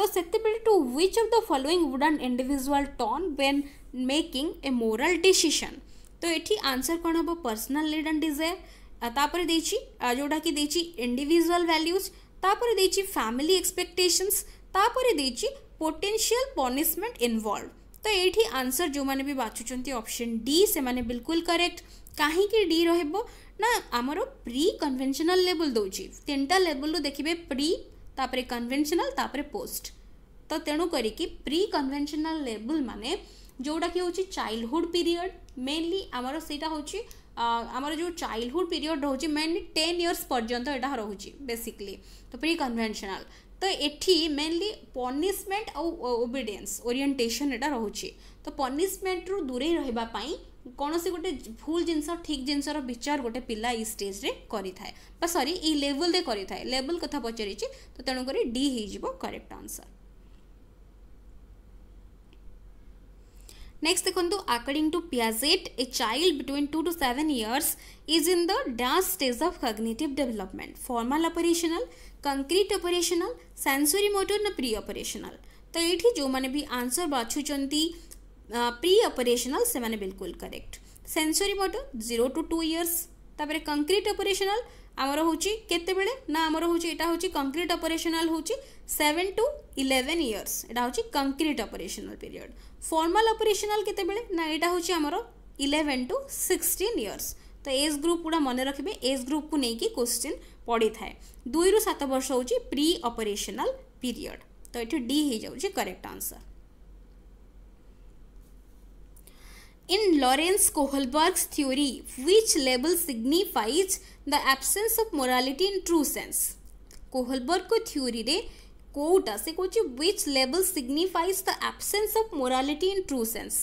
The susceptibility to which of the following would an individual turn when making a moral decision? ତ ଏଠି ଆନ୍ସର୍ କ'ଣ ହେବ ପର୍ସନାଲ୍ ନିଡ଼୍ ଆଣ୍ଡ ଡିଜାୟାର ତାପରେ ଦେଇଛି ଯେଉଁଟାକି ଦେଇଛି ଇଣ୍ଡିଭିଜୁଆଲ୍ ଭ୍ୟାଲ୍ୟୁଜ୍ ତାପରେ ଦେଇଛି ଫ୍ୟାମିଲି ଏକ୍ସପେକ୍ଟେସନ୍ସ ତାପରେ ଦେଇଛି ପୋଟେନ୍ସିଆଲ୍ ପନିଶମେଣ୍ଟ ଇନଭଲ୍ଭ ତ ଏଇଠି ଆନ୍ସର୍ ଯେଉଁମାନେ ବି ବାଛୁଛନ୍ତି ଅପସନ୍ ଡି ସେମାନେ ବିଲକୁଲ କରେକ୍ଟ କାହିଁକି ଡି ରହିବ ନା ଆମର ପ୍ରି କନଭେନ୍ସନାଲ୍ ଲେବୁଲ୍ ଦେଉଛି ତିନିଟା ଲେବୁଲ୍ରୁ ଦେଖିବେ ପ୍ରି ତାପରେ କନଭେନସନାଲ୍ ତାପରେ ପୋଷ୍ଟ ତ ତେଣୁ କରିକି ପ୍ରି କନଭେନସନାଲ୍ ଲେବୁଲ୍ ମାନେ ଯେଉଁଟାକି ହେଉଛି ଚାଇଲ୍ଡହୁଡ଼୍ ପିରିୟଡ଼ ମେନ୍ଲି ଆମର ସେଇଟା ହେଉଛି ଆମର ଯେଉଁ ଚାଇଲ୍ଡହୁଡ଼୍ ପିରିୟଡ଼ ରହୁଛି ମେନ୍ଲି ଟେନ୍ ଇୟର୍ସ ପର୍ଯ୍ୟନ୍ତ ଏଇଟା ରହୁଛି ବେସିକଲି ତ ପ୍ରି କନଭେନସନାଲ୍ ତ ଏଠି ମେନ୍ଲି ପନିଶମେଣ୍ଟ ଆଉ ଓବିଡ଼ିଏନ୍ସ ଓରିଏଣ୍ଟେସନ୍ ଏଇଟା ରହୁଛି ତ ପନିଶମେଣ୍ଟରୁ ଦୂରେଇ ରହିବା ପାଇଁ कौन ଗୋଟେ ଭୁଲ ଜିନିଷ ଠିକ୍ ଜିନିଷର ବିଚାର ଗୋଟେ ପିଲା ଏଇ ये କରିଥାଏ ବା ସରି ଏଇ ଲେବୁଲ୍ରେ କରିଥାଏ ଲେବୁଲ୍ କଥା ପଚାରିଛି ତ ତେଣୁକରି ଡି नेक्स्ट देखो according to Piaget a child between two to seven years is in the dance stage of cognitive development formal operational concrete operational sensory motor ना प्री ऑपरेशनल तो ये जो मैंने भी आंसर बाछुंट પ્રી ઓપરેશનલ સેમાને બિલકુલ correct sensory motor zero to two years ତାପରେ କଂକ୍ରିଟ୍ ଅପରେସନାଲ ଆମର ହେଉଛି କେତେବେଳେ ନା ଆମର ହେଉଛି ଏଇଟା ହେଉଛି କଂକ୍ରିଟ୍ ଅପରେସନାଲ ହେଉଛି ସେଭେନ୍ ଟୁ ଇଲେଭେନ୍ ଇୟର୍ସ ଏଇଟା ହେଉଛି concrete operational period formal operational କେତେବେଳେ ନା ଏଇଟା ହେଉଛି ଆମର ଇଲେଭେନ୍ ଟୁ ସିକ୍ସଟିନ୍ ଇୟର୍ସ ତ ଏଜ୍ ଗ୍ରୁପ୍ ଗୁଡ଼ା ମନେ ରଖିବେ ଏଜ୍ ଗ୍ରୁପ୍କୁ ନେଇକି କୋଶ୍ଚିନ୍ ପଡ଼ିଥାଏ ଦୁଇରୁ ସାତ ବର୍ଷ ହେଉଛି ପ୍ରି ଅପରେସନାଲ ପିରିୟଡ଼ ତ ଏଠି ଡି ହେଇଯାଉଛି correct answer In Lawrence Kohlberg's theory, which label signifies the absence of morality in true sense? Kohlberg's theory रे କୋଉଟା ସେ କହୁଛି ୱିଚ୍ ଲେବଲ୍ signifies the absence of morality in true sense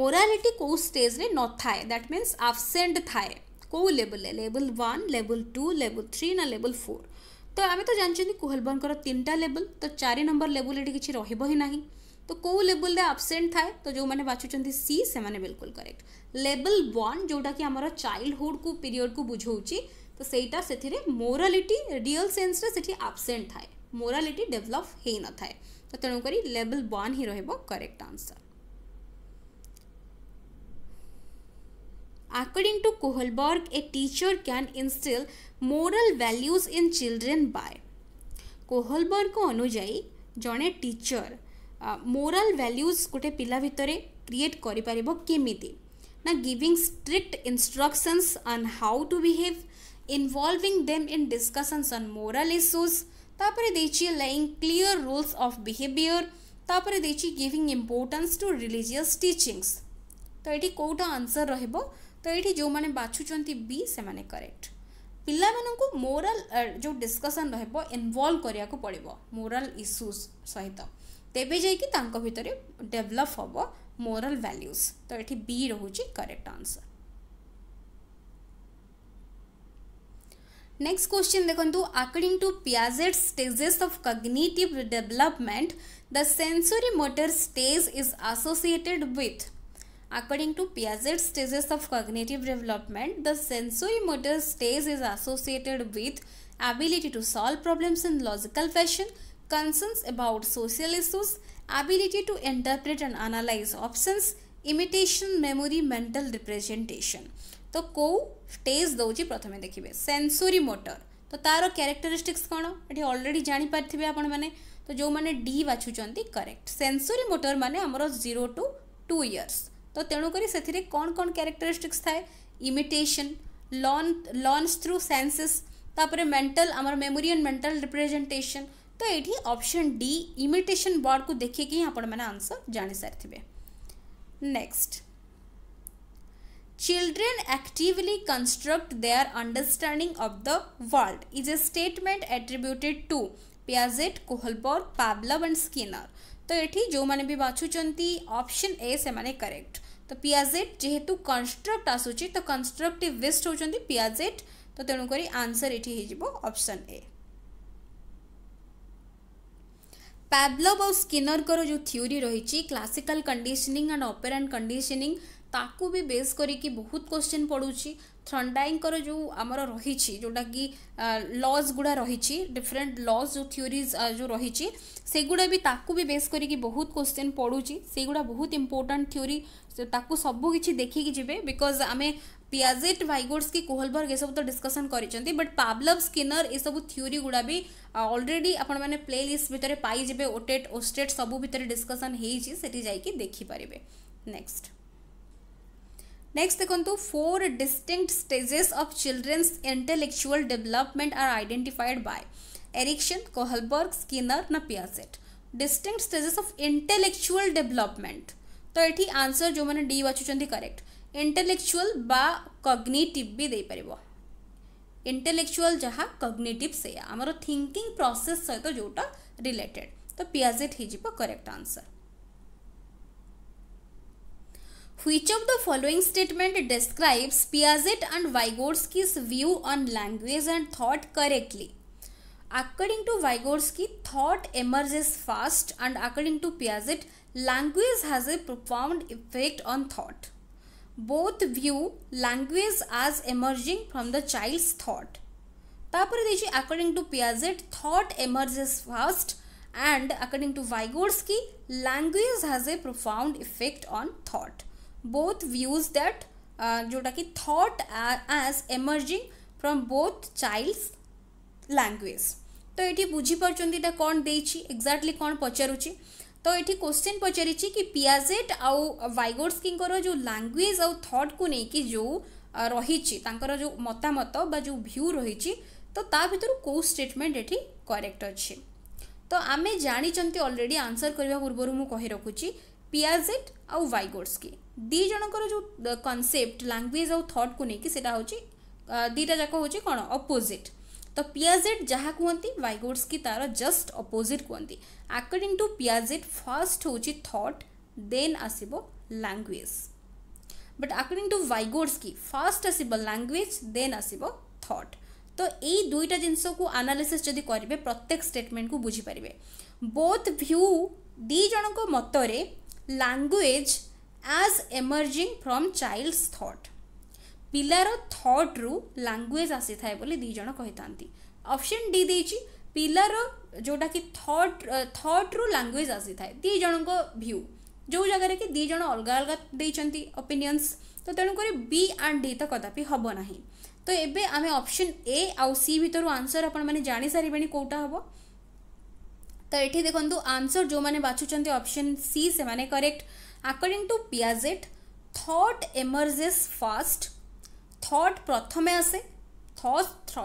morality କେଉଁ ଷ୍ଟେଜ୍ରେ ନଥାଏ ଦ୍ୟାଟ୍ ମିନ୍ସ ଆବସେଣ୍ଟ ଥାଏ କେଉଁ ଲେବଲ୍ରେ ଲେବଲ୍ ୱାନ୍ ଲେବଲ୍ ଟୁ ଲେବଲ୍ ଥ୍ରୀ ନା ଲେବଲ୍ ଫୋର୍ ତ ଆମେ ତ ଜାଣିଛନ୍ତି କୋହଲବନଙ୍କର ତିନିଟା ଲେବଲ୍ ତ ଚାରି ନମ୍ବର ଲେବଲ୍ ଏଠି କିଛି ରହିବ ହିଁ ନାହିଁ तो कौ लेवल आबसेंट थाए तो जो मैंने बाछुंत सी से मैंने बिल्कुल करेक्ट लेवल वन जोटा कि आम चाइल्डहुड को पीरियड को बुझौती तो सहीटा से मोरालीटी रियल सेन्स आबसेंट थाए मोरालीटी डेभलप हो न था तो तेणुक लेवल वन ही correct answer according to Kohlberg a teacher can instill moral values in children by Kohlberg अनुजाई जड़े टीचर मोराल वैल्यूज गोटे पिला भितर क्रिएट करमी ना giving strict instructions on how to behave involving them in discussions on moral issues तापर देइंग क्लीयर रूल्स अफ बिहेवियर तापर दे giving importance to religious teachings तो ये कौटा आंसर रो तो ये जो मैंने बाछुं बी से करेक्ट पिला मोराल जो डिस्कसन रोल्व करने को पड़ मोराल इश्यूज सहित ତେବେ ଯାଇକି भितर डेभलप हम ହେବ वैल्यूज तो ये बी रोज करेक्ट आंसर नेक्स्ट क्वेश्चन देखो according to Piaget stages of cognitive development the sensory motor stage is associated with according to Piaget stages of cognitive development the sensory motor stage is associated with ability to solve problems in logical fashion concerns about social issues, ability to interpret and analyze options, imitation memory, mental representation. तो कौ स्टेज दौर प्रथम देखिए सेनसोरी मोटर तो तार क्यारेक्टरीस्टिक्स कौन ये अलरेडी जापे आपण मैंने तो जो मैंने डी बाछुं करेक्ट सेनसोरी मोटर मैंने आमर जीरो टू टू इयर्स तो तेणुकर से कौन कौन क्यारेक्टरीस्टिक्स थाए imitation learn learn through senses तापर मेंटल आमर मेमोरी एंड मेंटल रिप्रेजेंटेशन এটি অপশন ডি ইমিটেশন বোর্ড কো দেখে কি आपण माने आंसर जानি সারি থিবে next children actively construct their understanding of the world is a statement attributed to Piaget Kohlberg Pavlov and Skinner তো এটি জো মানে বি বাছু চন্তি অপশন এ সে মানে करेक्ट তো পিয়াজেট যেহেতু কনস্ট্রাক্ট আসুচি তো কনস্ট্রাকটিভ বেস্ট হোচন্তি পিয়াজেট তো তেণু করি आंसर এটি হিজিবো অপশন এ पैब्लब आउ स्किनर करो जो थ्योरी रही classical conditioning and operant conditioning ताकू भी बेस करी बहुत क्वेश्चन थ्रंडाइंग थ्रंडाईंकर जो आमर रही जोटा कि लज गुड़ा रही डिफरेंट लज जो थ्योरीज जो रही सेगुड़ा भी ताकू भी बेस करी बहुत क्वेश्चन से गुड़ा बहुत इंपोर्टां थ्योरी सबकि सबकिछ देखिकी जी बिकज आम পিয়াজেট ভাইগোটসকি কোহলবর্গ कोहलबर्ग তো तो discussion but but Skinner Skinner theory सब বি गुड़ा भी মানে প্লে লিষ্ট प्ले लिस्ट भितर पाई ओटेट ओस्टेट सब भितर डिस्कसन যাই দেখিপারে নেক্সট नेक्स्ट देखो four distinct stages of children's intellectual development are identified by Erikson Kohlberg Skinner ना Piaget distinct stages of intellectual development तो ये आंसर जो मैंने डी बाचुच्च करेक्ट ଇଣ୍ଟେଲେକ୍ଚୁଆଲ୍ ବା କଗ୍ନିଟିଭ୍ ବି ଦେଇପାରିବ ଇଣ୍ଟେଲେକ୍ଚୁଆଲ୍ ଯାହା କଗ୍ନିଟିଭ୍ ସେଇଆ ଆମର ଥିଙ୍କିଂ ପ୍ରୋସେସ୍ ସହିତ ଯେଉଁଟା ରିଲେଟେଡ଼୍ ତ ପିଆଜେଟ୍ ହେଇଯିବ correct answer Which of the following statement describes Piaget and Vygotsky's view on language and thought correctly? According to Vygotsky, thought emerges fast and according to Piaget, language has a profound effect on thought. both view language as emerging from the child's thought. Taparadesi, according to Piaget, thought emerges first and according to Vygotsky, language has a profound effect on thought. Both views that जोटा कि thought as emerging from both child's language ତ ଏଠି ବୁଝିପାରୁଛନ୍ତି ଏଇଟା କ'ଣ ଦେଇଛି ଏକ୍ଜାକ୍ଟଲି କ'ଣ ପଚାରୁଛି तो ये क्वेश्चन पचारि कि पियाजेट आउ वाइगोडस्कीर जो लांगुएज आउ थट को लेकिन जो रही जो मतामत जो भ्यू रही तो ता कौ स्टेटमेंट ये करेक्ट अच्छे तो आम जानते अलरेडी आंसर करने पूर्व मुझे रखुची पियाजेट आउ वाइगोडस्की दिजर जो कनसेप्ट लांगुएज आउ थट को लेकिन से दीटा जाक हूँ कौन अपोजिट तो पियाजेट जहाँ कहते वाइगोड्स की तार जस्ट अपोजिट कहते आकर्डिंग टू पियाजेट फर्स्ट हूँ थट देन आसब लांगुएज बट आकर्डिंग टू वाइगोड्स की फास्ट आसब लांगुएज देन आसब थट तो यही दुईटा जिनस को आनालीसी जब करेंगे प्रत्येक स्टेटमेंट को बुझीपारे बोथ भ्यू दीज मतरे language as emerging from child thought ପିଲାର ଥଟ୍ରୁ ଲାଙ୍ଗୁଏଜ୍ ଆସିଥାଏ ବୋଲି ଦୁଇ ଜଣ କହିଥାନ୍ତି ଅପସନ୍ ଡି ଦେଇଛି ପିଲାର ଯେଉଁଟାକି ଥଟ୍ ଥଟ୍ରୁ ଲାଙ୍ଗୁଏଜ୍ ଆସିଥାଏ ଦୁଇ ଜଣଙ୍କ ଭ୍ୟୁ ଯେଉଁ ଜାଗାରେ କି ଦୁଇ ଜଣ ଅଲଗା ଅଲଗା ଦେଇଛନ୍ତି ଓପିନିଅନ୍ସ ତ ତେଣୁକରି ବି ଆଣ୍ଡ ଡି ତ କଦାପି ହେବ ନାହିଁ ତ ଏବେ ଆମେ ଅପସନ୍ ଏ ଆଉ ସି ଭିତରୁ ଆନ୍ସର୍ ଆପଣମାନେ ଜାଣିସାରିବେଣି କେଉଁଟା ହେବ ତ ଏଠି ଦେଖନ୍ତୁ ଆନ୍ସର୍ ଯେଉଁମାନେ ବାଛୁଛନ୍ତି ଅପସନ୍ ସି ସେମାନେ correct according to Piaget thought emerges first thought प्रथम आसे থট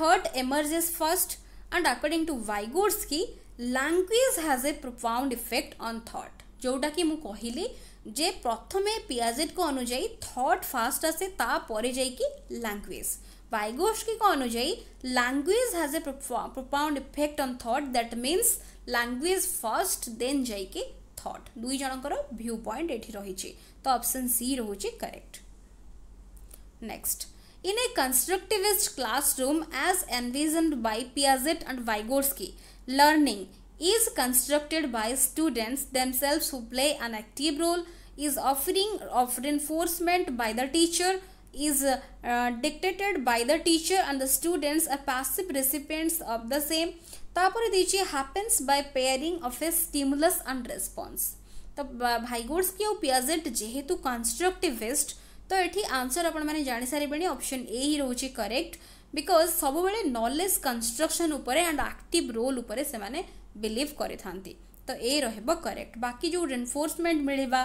थर्ड emerges first and according to वाइगोर्स की language has a profound effect on thought जोटा कि मुझे कहली जे प्रथम पियाजेट को अनुजाई थॉट फास्ट आसे तापर जाकि लांगुएज की को अनुजाई language has a profound effect on thought that means language first then जाकि थट दुई जनकर भ्यू पॉइंट ये रही तो ऑप्शन सी रोचे correct Next. In a constructivist classroom as envisioned by Piaget and Vygotsky, learning is constructed by students themselves who play an active role, is offering of reinforcement by the teacher, is uh, dictated by the teacher and the students are passive recipients of the same. তারপরে দিয়েছি happens by pairing of a stimulus and response. তো ভাইগোর্সকি ও পিয়াজেট जेहेतु কনস্ট্রাকটিভিস্ট तो ये आंसर आपने सारे अप्सन ए ही रोचे करेक्ट बिकज सब knowledge construction and active role उपर से बिलिव कर तो ए रेक्ट बाकी जो रिनफोर्समेंट मिलवा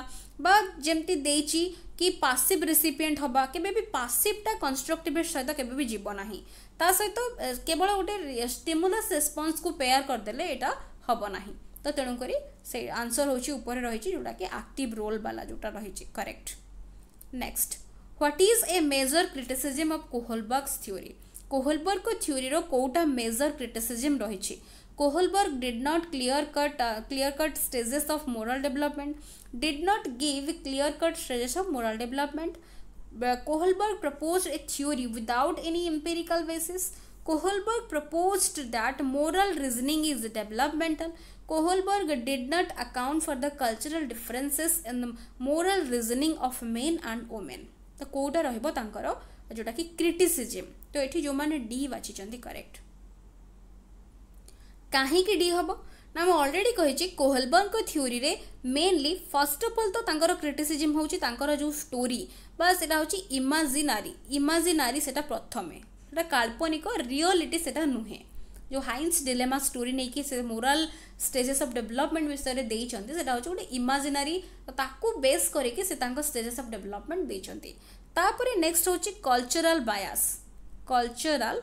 जमी कि पासीव रिसीपिएंट हाँ के पासीवटा कन्स्ट्रक्टिव सहित के जीवना ही सहित तो केवल गोटे स्टिमुलस रेस्पन्स को पेयर करदे यहाँ हम ना तो तेणुक आंसर हूँ उपर रही जोटा कि आक्ट रोल बाला जोटा रही correct next what is a major criticism of Kohlberg theory Kohlberg theory कौटा मेजर क्रिटिसीजम रही Kohlberg did not clear cut clear cut stages of moral development did not give clear cut stages of moral development Kohlberg propose a theory without any empirical basis Kohlberg proposed that moral reasoning is developmental Kohlberg did not account for the cultural differences in the moral reasoning of men and women. ତ କେଉଁଟା ରହିବ ତାଙ୍କର ଯେଉଁଟାକି କ୍ରିଟିସିଜିମ୍ ତ ଏଠି ଯେଉଁମାନେ ଡି ବାଛିଛନ୍ତି କରେକ୍ଟ କାହିଁକି ଡି ହେବ ନା ମୁଁ ଅଲରେଡ଼ି କହିଛି କୋହଲବର୍ଗଙ୍କ ଥିଓରିରେ ମେନଲି ଫାର୍ଷ୍ଟ ଅଫ୍ ଅଲ୍ ତ ତାଙ୍କର କ୍ରିଟିସିଜିମ୍ ହେଉଛି ତାଙ୍କର ଯେଉଁ ଷ୍ଟୋରି ବା ସେଇଟା ହେଉଛି ଇମାଜିନାରୀ ଇମାଜିନାରୀ ସେଇଟା ପ୍ରଥମେ ସେଇଟା କାଳ୍ପନିକ ରିଅଲିଟି ସେଇଟା ନୁହେଁ ଯେଉଁ ହାଇନ୍ସ ଡିଲେମା ଷ୍ଟୋରି ନେଇକି ସେ ମୋରାଲ ଷ୍ଟେଜେସ୍ ଅଫ୍ ଡେଭଲପମେଣ୍ଟ ବିଷୟରେ ଦେଇଛନ୍ତି ସେଇଟା ହେଉଛି ଗୋଟେ ଇମାଜିନାରୀ ତାକୁ ବେସ୍ କରିକି ସେ ତାଙ୍କ ଷ୍ଟେଜେସ୍ ଅଫ୍ ଡେଭଲପମେଣ୍ଟ ଦେଇଛନ୍ତି ତାପରେ ନେକ୍ସଟ ହେଉଛି କଲଚରାଲ ବାୟାସ୍ କଲଚରାଲ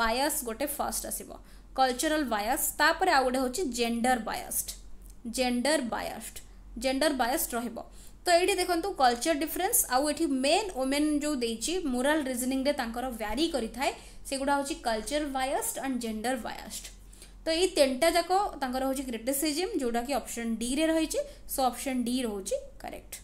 ବାୟାସ୍ ଗୋଟେ ଫାର୍ଷ୍ଟ ଆସିବ କଲଚରାଲ ବାୟାସ୍ ତାପରେ ଆଉ ଗୋଟେ ହେଉଛି gender biased gender biased gender biased ରହିବ ତ ଏଇଠି ଦେଖନ୍ତୁ କଲଚର ଡିଫରେନ୍ସ ଆଉ ଏଠି ମେନ୍ ଓମେନ୍ ଯେଉଁ ଦେଇଛି ମୋରାଲ ରିଜନିଂରେ ତାଙ୍କର ଭ୍ୟାରି କରିଥାଏ ସେଗୁଡ଼ା ହେଉଛି culture biased and gender biased तो ये तीनटा जाक हूँ क्रिटिसीजिम जोटा कि अप्सन डी रही सो अपसन डी रोचे correct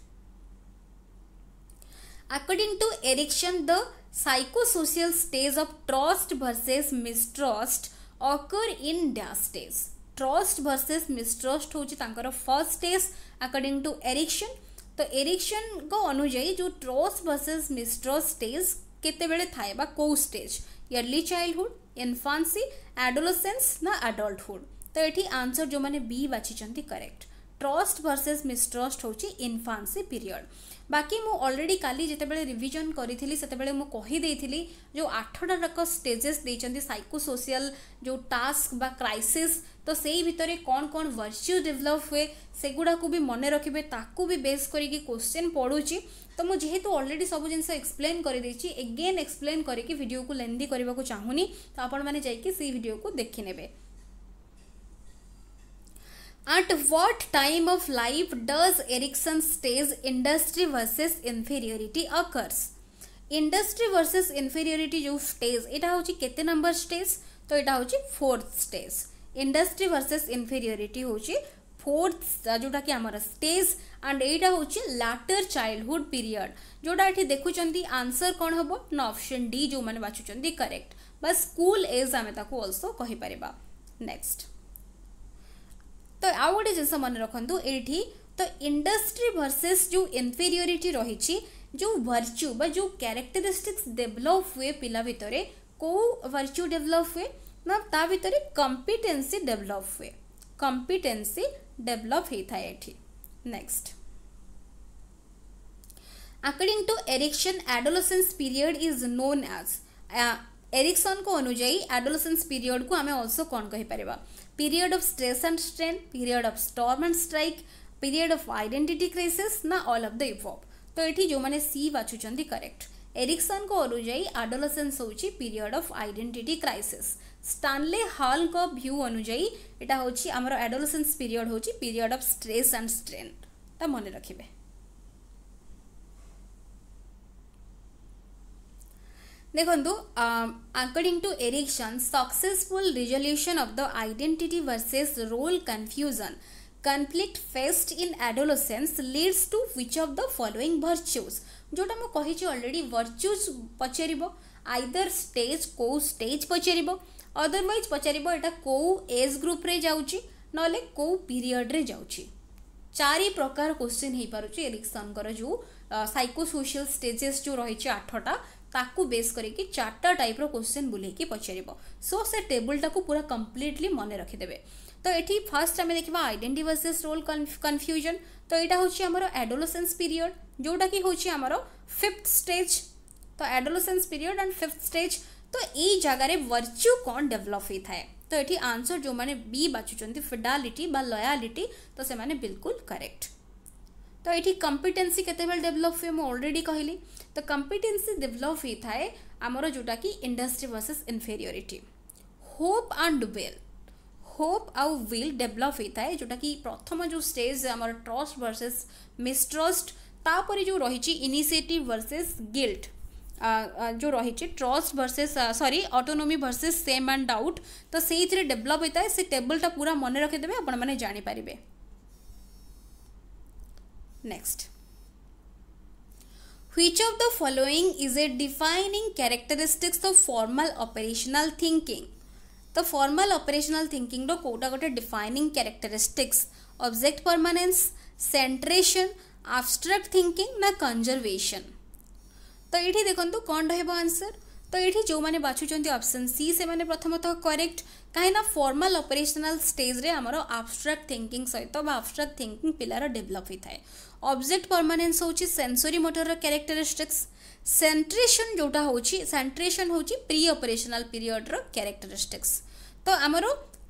according to Erikson the psychosocial stage of trust versus mistrust occur in days trust versus mistrust हूँ first stage according to Erikson तो एरिक्सन को अनुजाई जो ट्रस्ट भरसेस मिसट्रस्ट स्टेज केत stage early childhood infancy adolescence ନା ଆଡଲ୍ଟହୁଡ୍ ତ ଏଠି ଆନ୍ସର ଯେଉଁମାନେ ବି ବାଛିଛନ୍ତି କରେକ୍ଟ ଟ୍ରଷ୍ଟ ଭର୍ସେସ୍ ମିସଟ୍ରଷ୍ଟ ହେଉଛି ଇନଫାନ୍ସି ପିରିୟଡ଼ ବାକି ମୁଁ ଅଲରେଡ଼ି କାଲି ଯେତେବେଳେ ରିଭିଜନ୍ କରିଥିଲି ସେତେବେଳେ ମୁଁ କହିଦେଇଥିଲି ଯେଉଁ ଆଠଟା ଯାକ ଷ୍ଟେଜେସ୍ ଦେଇଛନ୍ତି ସାଇକୋସୋସିଆଲ ଯେଉଁ ଟାସ୍କ ବା କ୍ରାଇସିସ୍ तो से भितर कौन कौन वर्च्यू डेभलप हुए से गुड़ाक भी मन रखिए बेस् करोश्चिन् पढ़ू तो मुझे जेहेतु अलरेडी सब जिन एक्सप्लेन कर देती एगेन एक्सप्लेन करीडियो को लेंदी करने को चाहूनी तो आपड़ो को देखने at what time of life does Erikson stage industry versus inferiority occurs industry versus inferiority जो स्टेज यहाँ हूँ केते नंबर स्टेज तो यहाँ हूँ fourth stage industry versus inferiority हूँ फोर्थ जोटा कि आमर स्टेज एंड यहाँ हूँ लाटर चाइल्डहुड पीरियड जोटा ये देखुं आंसर कौन हम ना अपसन डी जो मैंने बाछुं करेक्ट बस स्कूल एज आम अल्सो पार नेक्स्ट तो आउ गोटे जिनस मन रखु ये तो इंडस्ट्री वर्सेस जो इनफेरीयरीटी रही जो वर्च्यू जो क्यारेक्टरीस्टिक्स डेभलप हुए पिला भितर कौ वर्च्यू डेभलप हुए ନା ତା ଭିତରେ କମ୍ପିଟେନ୍ସି ଡେଭଲପ୍ ହୁଏ କମ୍ପିଟେନ୍ସି ଡେଭଲପ୍ ହେଇଥାଏ ଏଠି according to Erikson adolescence period is known as Erikson को अनुजाई एडोलसेंस पीरियड को आम अल्सो कौन कहीपर period of stress and strain period of storm and strike period of identity crisis ना ऑल अफ द इवॉप तो ये जो मैंने सी बाछुं करेक्ट एरिक्सन को अनुजाई एडोलसेंस हूँ period of identity crisis Stanley Hall view अनुजाई यहाँ हूँ आम एडोलसेन्स पीरियड हूँ period of stress and strain मन रखिए देखो according to Erikson successful resolution of the identity versus role confusion conflict faced in adolescence leads to which of the following virtues जोटा मुझे अलरेडी वर्च्यूज पचार आइदर स्टेज को स्टेज पचार अदरवैज पचार कौ एज ग्रुप जाए कौ पीरियड्रे जा चार प्रकार क्वेश्चन हो पारे एरिक्सन जो सैको सैकोसोशियाल स्टेजेस जो रही आठटा ताक बेस कर चार्ट टाइप रोश्चिन् बुले कि पचार सो से टेबुलटा को पूरा कम्प्लीटली मन रखिदेवे तो ये फास्ट आम देखा आईडेटी वर्सेस रोल कन्फ्यूजन तो यहाँ हूँ आम एडोलोसेन्स पीरियड जोटा कि हूँ आम फिफ्थ स्टेज तो adolescence period and fifth stage तो ये जगह वर्च्यू कौन डेभलप हो था तो ये आंसर जो मैंने बी बाछुंट फिडालीटी लयालीटी तो से मैंने बिल्कुल करेक्ट तो ये कंपिटेन्सी के केवलप हुए मुझरेडी कहली तो कंपिटेन्सी डेभलप हो था आमर जोटा कि industry versus inferiority hope and will hope आउ विल डेभलप हो था जोटा कि प्रथम जो स्टेज आम ट्रस्ट वर्सेस मिसट्रस्ट तापर जो रही इनिसीएटिव वर्सेस गिल्ट जो रही ट्रस्ट भरसेस सरी autonomy versus shame and doubt तो से डेभलप होता है से टेबुलटा पूरा मन रखीदे आप जापर next which of the following is a defining characteristics of formal operational thinking तो फर्माल अपरेसनाल थिंकिंग कौटा गोटे defining characteristics object permanence centration abstract thinking ना कंजरवेशन तो ये देखो कौन रहा है आंसर तो ये जो मैंने बाछुंट अपसन सी से प्रथमतः करेक्ट कहीं फर्माल अपरेसनाल स्टेज्रे आम आबस्ट्राक्ट थिंकिंग सहित आबस्ट्राक्ट थिंकिंग पिलार डेवलप होता है अब्जेक्ट परमानेंस हूँ सेनसोरी मोटर क्यारेक्टरीस्टिक्स सेट्रेसन जोटा हूँ सेट्रेसन हूँ प्री अपरेसनाल पीरियड्र क्यारेक्टरीस्टिक्स तो आमर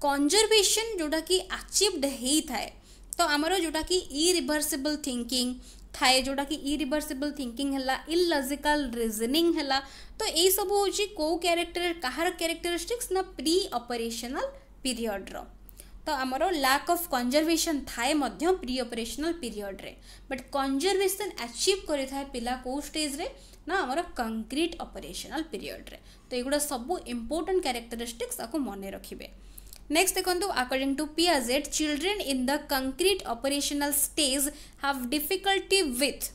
कंजरभेशन जोटा कि आचिवड है तो आमर जोटा कि इ रिभर्सेबल थिंकिंग थाए जोटा कि इरिभर्सिबल थिंकिंग है इलजिकाल रिजनिंग है तो यही सब हूँ कौ क्यारेक्टर कहार क्यारेक्टरिस्टिक्स ना प्री अपरेसनाल पीरियड्र तो आमर लैक अफ कंजरभेसन थाए प्री अपरेसनाल पीरियड्रे बट कंजरभेसन आचिव करें पिला कौ स्टेज्रे ना आमर कंक्रीट अपरेसनाल पीरियड्रे तो युवा सब इम्पोर्टां क्यारेक्टरिस्टिक्स मन रखिए नेक्स्ट देखो according to Piaget children in the concrete operational stage have difficulty with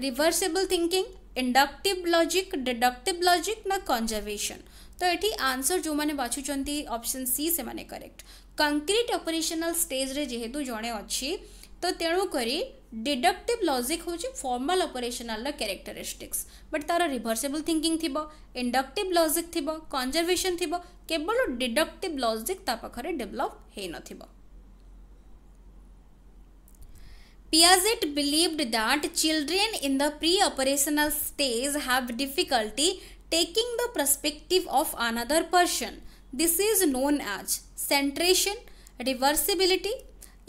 reversible thinking inductive logic deductive logic ना कंजर्वेशन तो ये आंसर जो मैंने बाछुंट ऑप्शन सी से करेक्ट कंक्रीट ऑपरेशनल स्टेज रे जेहेतु जड़े अच्छी तो तेणुक डिडक्टिव लॉजिक हूँ फॉर्मल ऑपरेशनल कैरेक्टरिस्टिक्स बट तार रिभर्सेबल थिंकिंग थी इंडक्टिव लॉजिक थी कंजर्वेशन थी केवल डिडक्टिव लॉजिक पाखे डेवलप हो न Piaget believed that children in the preoperational stage have difficulty taking the perspective of another person this is known as centration reversibility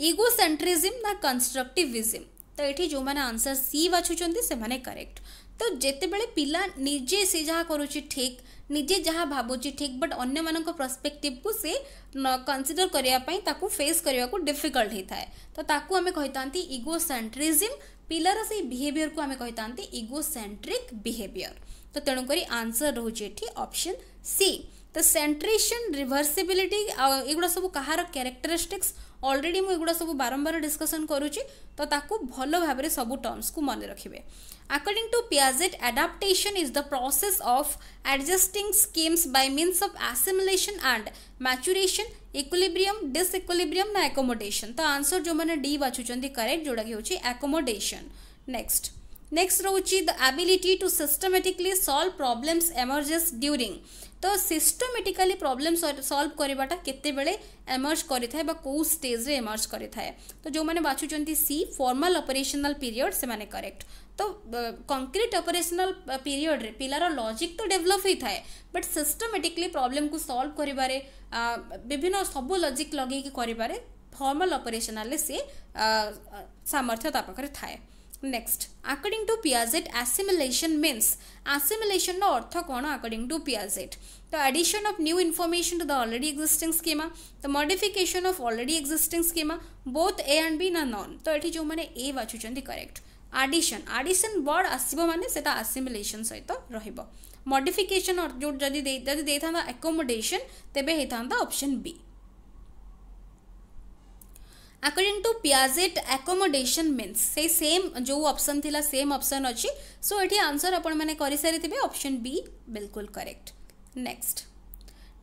egocentrism constructivism तो ये जो मैंने आंसर सी बाछूँ से मैंने करेक्ट तो बड़े पिला निजे से जहाँ करुच ठीक निजे जहाँ भावुची ठीक बट अन्य मान प्रस्पेक्टिव को से कनसीडर करने फेस करने को डिफिकल्ट होता है तो आम कही इगो सेट्रिजिम पिलार से बिहेयर को आम कही इगो सेट्रिक बिहेयर तो तेणुक आंसर रोचे अप्सन सी तो सेट्रिशन रिभर्सिबिलिटी आगुड़ा सब कहार रक्टरीस्टिक्स ଅଲରେଡ଼ି ମୁଁ ଏଗୁଡ଼ା ସବୁ ବାରମ୍ବାର ଡିସ୍କସନ୍ କରୁଛି ତ ତାକୁ ଭଲ ଭାବରେ ସବୁ ଟର୍ମସକୁ ମନେ ରଖିବେ According to Piaget, adaptation is the process of adjusting schemes by means of assimilation and maturation, equilibrium, disequilibrium and accommodation. The answer जो मैंने D बाचुचंदी correct जोड़ा की होची accommodation. Next. Next रोची the ability to systematically solve problems emerges during. तो सिस्टमेटिकाली प्रोब्लेम सल्व करवाटा केमर्ज करेंगे कौ स्टेज्रे एमर्ज करेंगे तो जो मैंने बाछूँ सी फर्माल अपरेसनाल पीरियड से मैंने करेक्ट तो कंक्रीट अपरेसनाल पीरियड रे पिलार लॉजिक तो डेभलप ही थाए बट सिस्टमेटिकली प्रॉब्लम को सल्व कर विभिन्न सब लजिक लगे कर फॉर्मल ऑपरेशनल से सामर्थ्य थाए Next, according to Piaget, assimilation means assimilation no ortho kono according to Piaget. The addition of new information to the already existing schema, the modification of already existing schema, both A and B na non. तो एठी जो माने A वाचुचंदी correct. Addition, addition word आसीबो माने सेटा assimilation सहित रहिबो. Modification और जो जदि जदि देइथांदा accommodation तेबे हेइथांदा option B. According to Piaget accommodation means से सेम जो ऑप्शन थिला सेम ऑप्शन अच्छी सो ये आंसर आपण मैंने सारी ऑप्शन बी बिल्कुल करेक्ट नेक्स्ट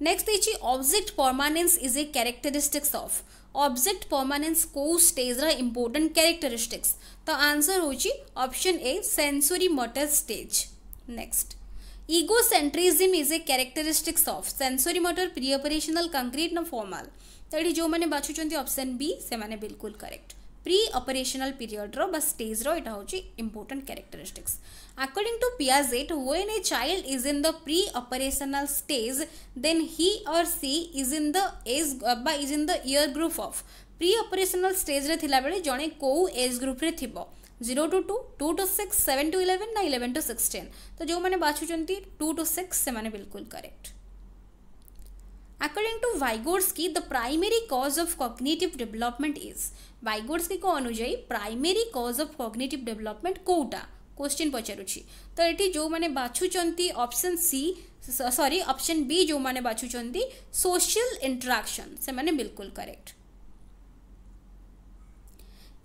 नेक्स्ट देखिए object permanence is a characteristics of object permanence को स्टेज रा इंपोर्टेंट क्यारेक्टरीस्टिक्स तो आंसर होची option A sensorimotor stage next egocentrism is a characteristics of sensorimotor operational concrete न फॉर्मल तो ये जो मैंने बाछुंट अपसन बी से माने बिल्कुल करेक्ट प्री अपरेसनाल पीरियड्र स्टेज रहा हूँ important characteristics according to Piaget when a child is in the preoperational stage then he or she is in the age is in the year group of preoperational stage थी जड़े कौ एज ग्रुप्रे थी zero to two two to six seven to eleven ना इलेवेन टू सिक्सटेन तो जो मैंने बाछुंट टू टू सिक्स से बिल्कुल correct according to वाइगोर्स Vygotsky the primary cause of cognitive development is Vygotsky अनुजाई primary cause of cognitive development कौटा क्वेश्चन पचारूँ तो ये जो मैंने बाछुंट option C sorry option B जो मैंने बाछुंट सोशल इंट्राक्शन से मैंने बिल्कुल करेक्ट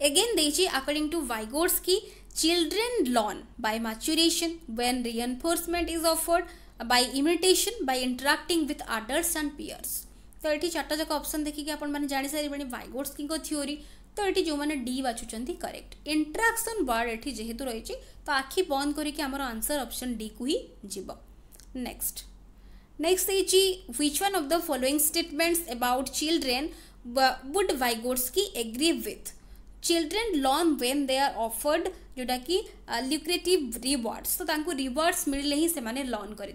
एगेन देखिए according to वाइगोर्स Vygotsky children learn by maturation when reinforcement is offered by imitation by interact with others and peers तो ये चार्टा जाक अप्सन देखिए आपने सारे वायगोडस्की थीओरी तो ये जो मैंने डी बाचुचान करेक्ट इंट्राक्शन वार्ड एटी जेहेतु रही तो आखि बंद करके आम आंसर अप्सन डी को ही जीव नेक्स्ट नेक्स्ट है which one the following statements about children would Vygotsky agree with children learn when they are offered जोटा कि ल्युक्रेटिव रिवार्डस तो रिवार्डस मिलले ही से लर्न कर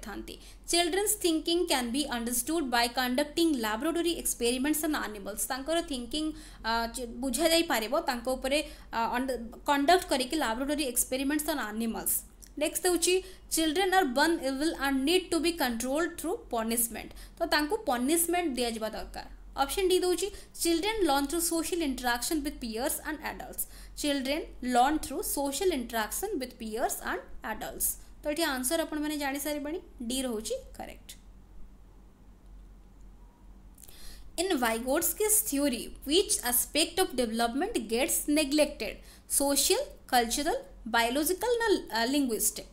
children's thinking can be understood by conducting laboratory experiments on animals thinking बुझा जाई पारिबो तांको कंडक्ट करके laboratory experiments on animals next हूँ children are born evil and need to be control through punishment तो पनीशमेंट पनिशमेंट दिया दरकार Option D doji children learn through social interaction with peers and adults. Children learn through social interaction with peers and adults. तो ये आंसर अपन मैंने जानी सारी बनी D रहोची correct. In Vygotsky's theory, which aspect of development gets neglected? Social, cultural, biological, or uh, linguistic?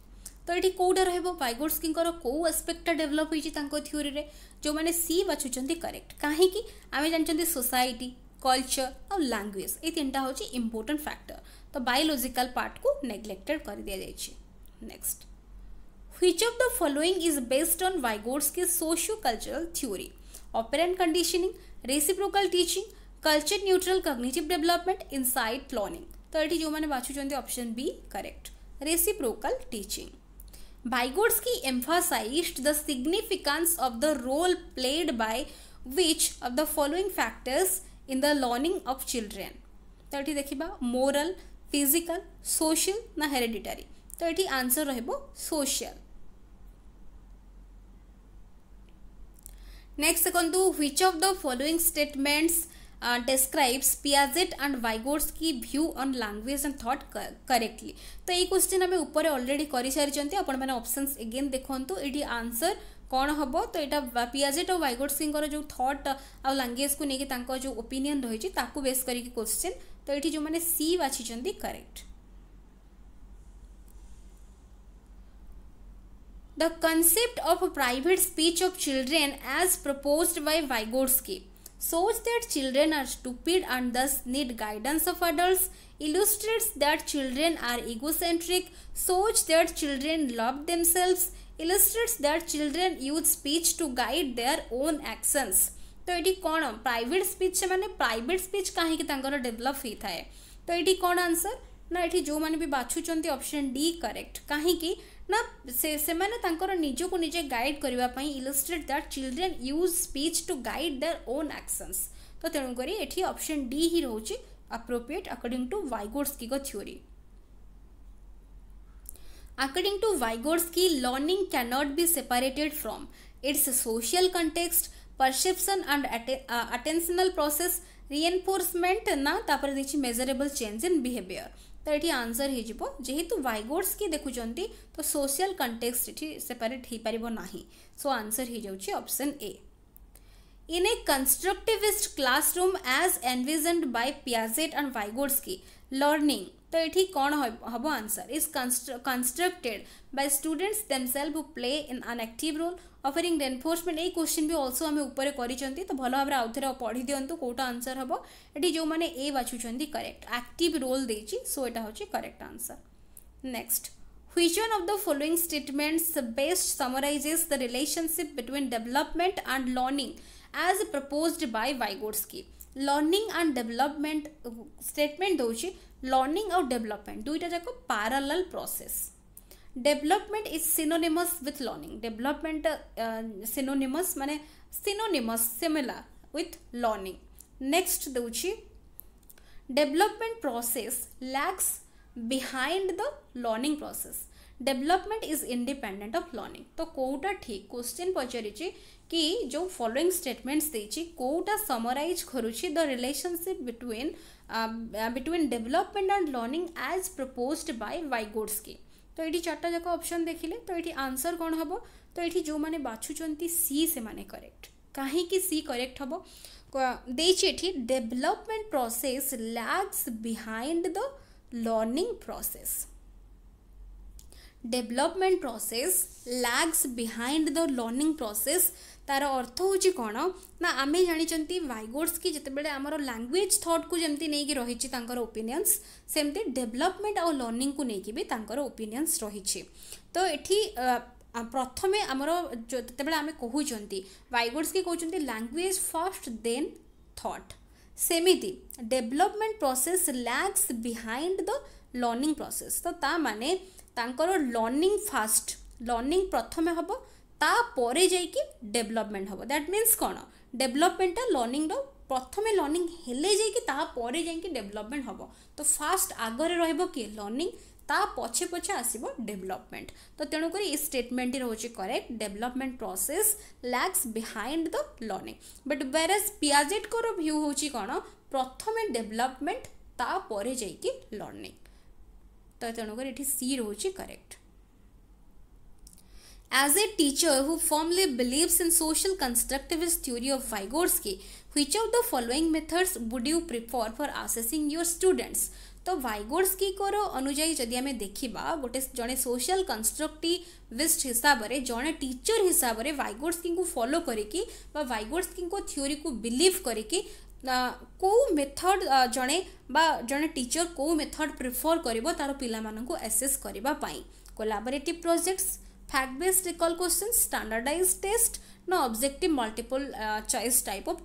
तो ये कौटा रैगोर्सकी कौ आस्पेक्टा डेभलप होती थीओरी में जो मैंने सी बाछुंट करेक्ट कहीं जानते सोसाइटी कलचर आउ लांगुएज ये तीन टाइम हूँ इंपोर्टाट फैक्टर तो बायोलोजिकाल पार्ट को नेग्लेक्टेड कर दि जाए next which of the following is based on Vygotsky Vygotsky sociocultural theory operant conditioning reciprocal teaching culture neutral cognitive development insight learning तो ये जो मैंने बाछुंट option B correct reciprocal teaching Vygotsky emphasized the significance of the role played by which of the following factors in the learning of children. तो ये देखा मोरल फिजिकल सोशल ना हेरिडिटरी तो ये आंसर रोशल नेक्स्ट देखो which of the following statements describes Piaget and Vygotsky view on language and thought correctly तो ये क्वेश्चन आम उपर ऑलरेडी कर सारी आपण एगेन देखो ये आंसर कौन हम तो यहाँ पियाजेट और वाइगोर्स जो थट आ लांगुएज को लेकिन जो ओपिनियन रही बेस कर क्वेश्चन तो ये जो मैंने सी बाछी correct the concept of private speech of children as proposed by Vygotsky shows that children are stupid and thus need guidance of adults, illustrates that children are egocentric, shows that children love themselves, illustrates that children use speech to guide their own actions. तो ये कौन प्राइट स्पीच से मैंने प्राइट स्पीच कहीं डेभलप होता है तो ये कौन आंसर ना ये जो मैंने भी बाछुंट ऑप्शन डी करेक्ट कहीं ନା ସେ ସେମାନେ ତାଙ୍କର ନିଜକୁ ନିଜେ ଗାଇଡ଼ କରିବା ପାଇଁ illustrate that children use speech to guide their own actions ତ ତେଣୁକରି ଏଠି ଅପସନ୍ ଡି ହିଁ ରହୁଛି appropriate according to Vygotsky theory. According to Vygotsky, learning cannot be separated from its social context, perception and att uh, attentional process, reinforcement, na tapare measurable change in behavior. तो ये आंसर हो वाइगोड्स किए देखुं तो सोशियाल कंटेक्सट ये सेपरेट हो पार ना so answer option A in a constructivist classroom as envisioned by Piaget and Vygotsky learning तो ये कौन हम answer is constructed by students themself play in active role offering reinforcement ଏଇ କୋଶ୍ଚିନ୍ ବି ଅଲସୋ ଆମେ ଉପରେ କରିଛନ୍ତି ତ ଭଲ ଭାବରେ ଆଉଥରେ ପଢ଼ି ଦିଅନ୍ତୁ କେଉଁଟା ଆନ୍ସର୍ ହେବ ଏଠି ଯେଉଁମାନେ ଏ ବାଛୁଛନ୍ତି କରେକ୍ଟ ଆକ୍ଟିଭ୍ ରୋଲ୍ ଦେଇଛି ସୋ ଏଇଟା ହେଉଛି correct answer next Which one of the following statements best summarizes the relationship between development and learning as proposed by Vygotsky? Learning and development statement दौर लर्निंग आउ डेवलपमेंट दुईटा जाक parallel process development is synonymous with learning development synonymous मान synonymous similar with learning next दूची development process lags behind the learning process development is independent of learning तो कौटा ठीक क्वेश्चन पचारि कि जो फॉलोइंग स्टेटमेंट्स देखिए कौटा समराइज करुची the relationship between between development and learning as proposed by की तो ये चार्टा जाक अप्सन देखिले तो ये आंसर कौन हम तो ये जो मैंने बाछुंट सी से माने करेक्ट कहीं सी करेक्ट हम देखी process lags behind the learning process development process lags behind the learning process तार अर्थ हूँ कौन ना आम जानते वायगोड्स की जितेबाला आम लांगुएज थट को जमी नहीं रही ओपिनियंस सेमती डेभलपमेंट आउ लर्णिंग को लेकिन भी ओपिनियंस रही तो ये प्रथम आमर जितेबाला आम कौन वायगोड्स की कहते लांगुएज फास्ट देन थट सेमती development process lags behind the learning process तो ता मैंने लर्णिंग फास्ट लर्णिंग प्रथम हम तापर जाइलपमेंट हम दैट मीनस कौन डेभलपमेंटा लर्णिंग प्रथम लर्णिंग जाइए डेभलपमेंट हम तो फास्ट आगे रे लर्णिंग ता पछे पछे आसो डेभलपमेंट तो तेणुक येटमेंट ही रोचे correct development process lags behind the learning but whereas Piaget view हूँ कौन प्रथम डेभलपमेंट तापर जाइ लर्णिंग तो तेणुक सी रोचे correct as a teacher who formally believes in social constructivist theory of Vygotsky which of the following methods would you prefer for assessing your students तो वाइगोर्स की कोर अनुजाई जदि आम देखा गोटे जड़े सोशल कन्स्ट्रक्टिविस्ट हिसाब से जड़े टीचर हिसाब से वाइगोर्स की फलो करकिगोर्स की थिरी को बिलिव करके कौ मेथड जड़े बा जड़े टीचर को मेथड प्रिफर कर तार पाला एसेस करने collaborative projects fact based recall questions standardized test ना objective multiple uh, choice type of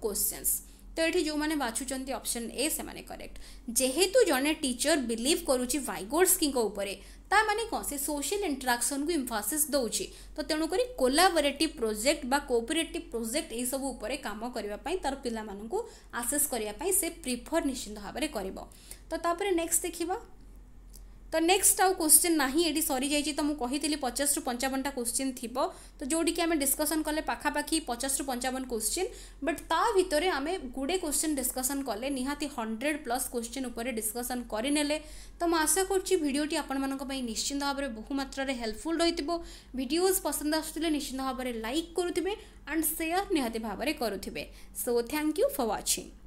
तो ये जो मैंने बाछुंट ऑप्शन ए से करेक्ट जेहेतु जड़े टीचर बिलिव करुच्ची वाइगोडस्की ता मैंने कौन से सोशल इंटराक्शन को इम्फासीस दौर तो तेणुक कोलाबोरेट प्रोजेक्ट बा कोअपरेट प्रोजेक्ट यू कम करने तार पिला आसेस करने से प्रिफर निश्चिंत भाव में कर तो नेक्स्ट देखा ତ ନେକ୍ସଟ ଆଉ କୋଶ୍ଚିନ୍ ନାହିଁ ଏଠି ସରିଯାଇଛି ତ ମୁଁ କହିଥିଲି ପଚାଶରୁ ପଞ୍ଚାବନଟା କୋଶ୍ଚିନ୍ ଥିବ ତ ଯେଉଁଠିକି ଆମେ ଡିସ୍କସନ୍ କଲେ ପାଖାପାଖି ପଚାଶରୁ ପଞ୍ଚାବନ କୋଶ୍ଚିନ୍ ବଟ୍ ତା ଭିତରେ ଆମେ ଗୁଡ଼େ କୋଶ୍ଚିନ୍ ଡିସ୍କସନ୍ କଲେ ନିହାତି ହଣ୍ଡ୍ରେଡ଼ ପ୍ଲସ୍ କୋଶ୍ଚିନ୍ ଉପରେ ଡିସ୍କସନ୍ କରିନେଲେ ତ ମୁଁ ଆଶା କରୁଛି ଭିଡ଼ିଓଟି ଆପଣମାନଙ୍କ ପାଇଁ ନିଶ୍ଚିନ୍ତ ଭାବରେ ବହୁ ମାତ୍ରାରେ ହେଲ୍ପଫୁଲ୍ ରହିଥିବ ଭିଡ଼ିଓଜ୍ ପସନ୍ଦ ଆସୁଥିଲେ ନିଶ୍ଚିନ୍ତ ଭାବରେ ଲାଇକ୍ କରୁଥିବେ ଆଣ୍ଡ ସେୟାର୍ ନିହାତି ଭାବରେ କରୁଥିବେ so thank you for watching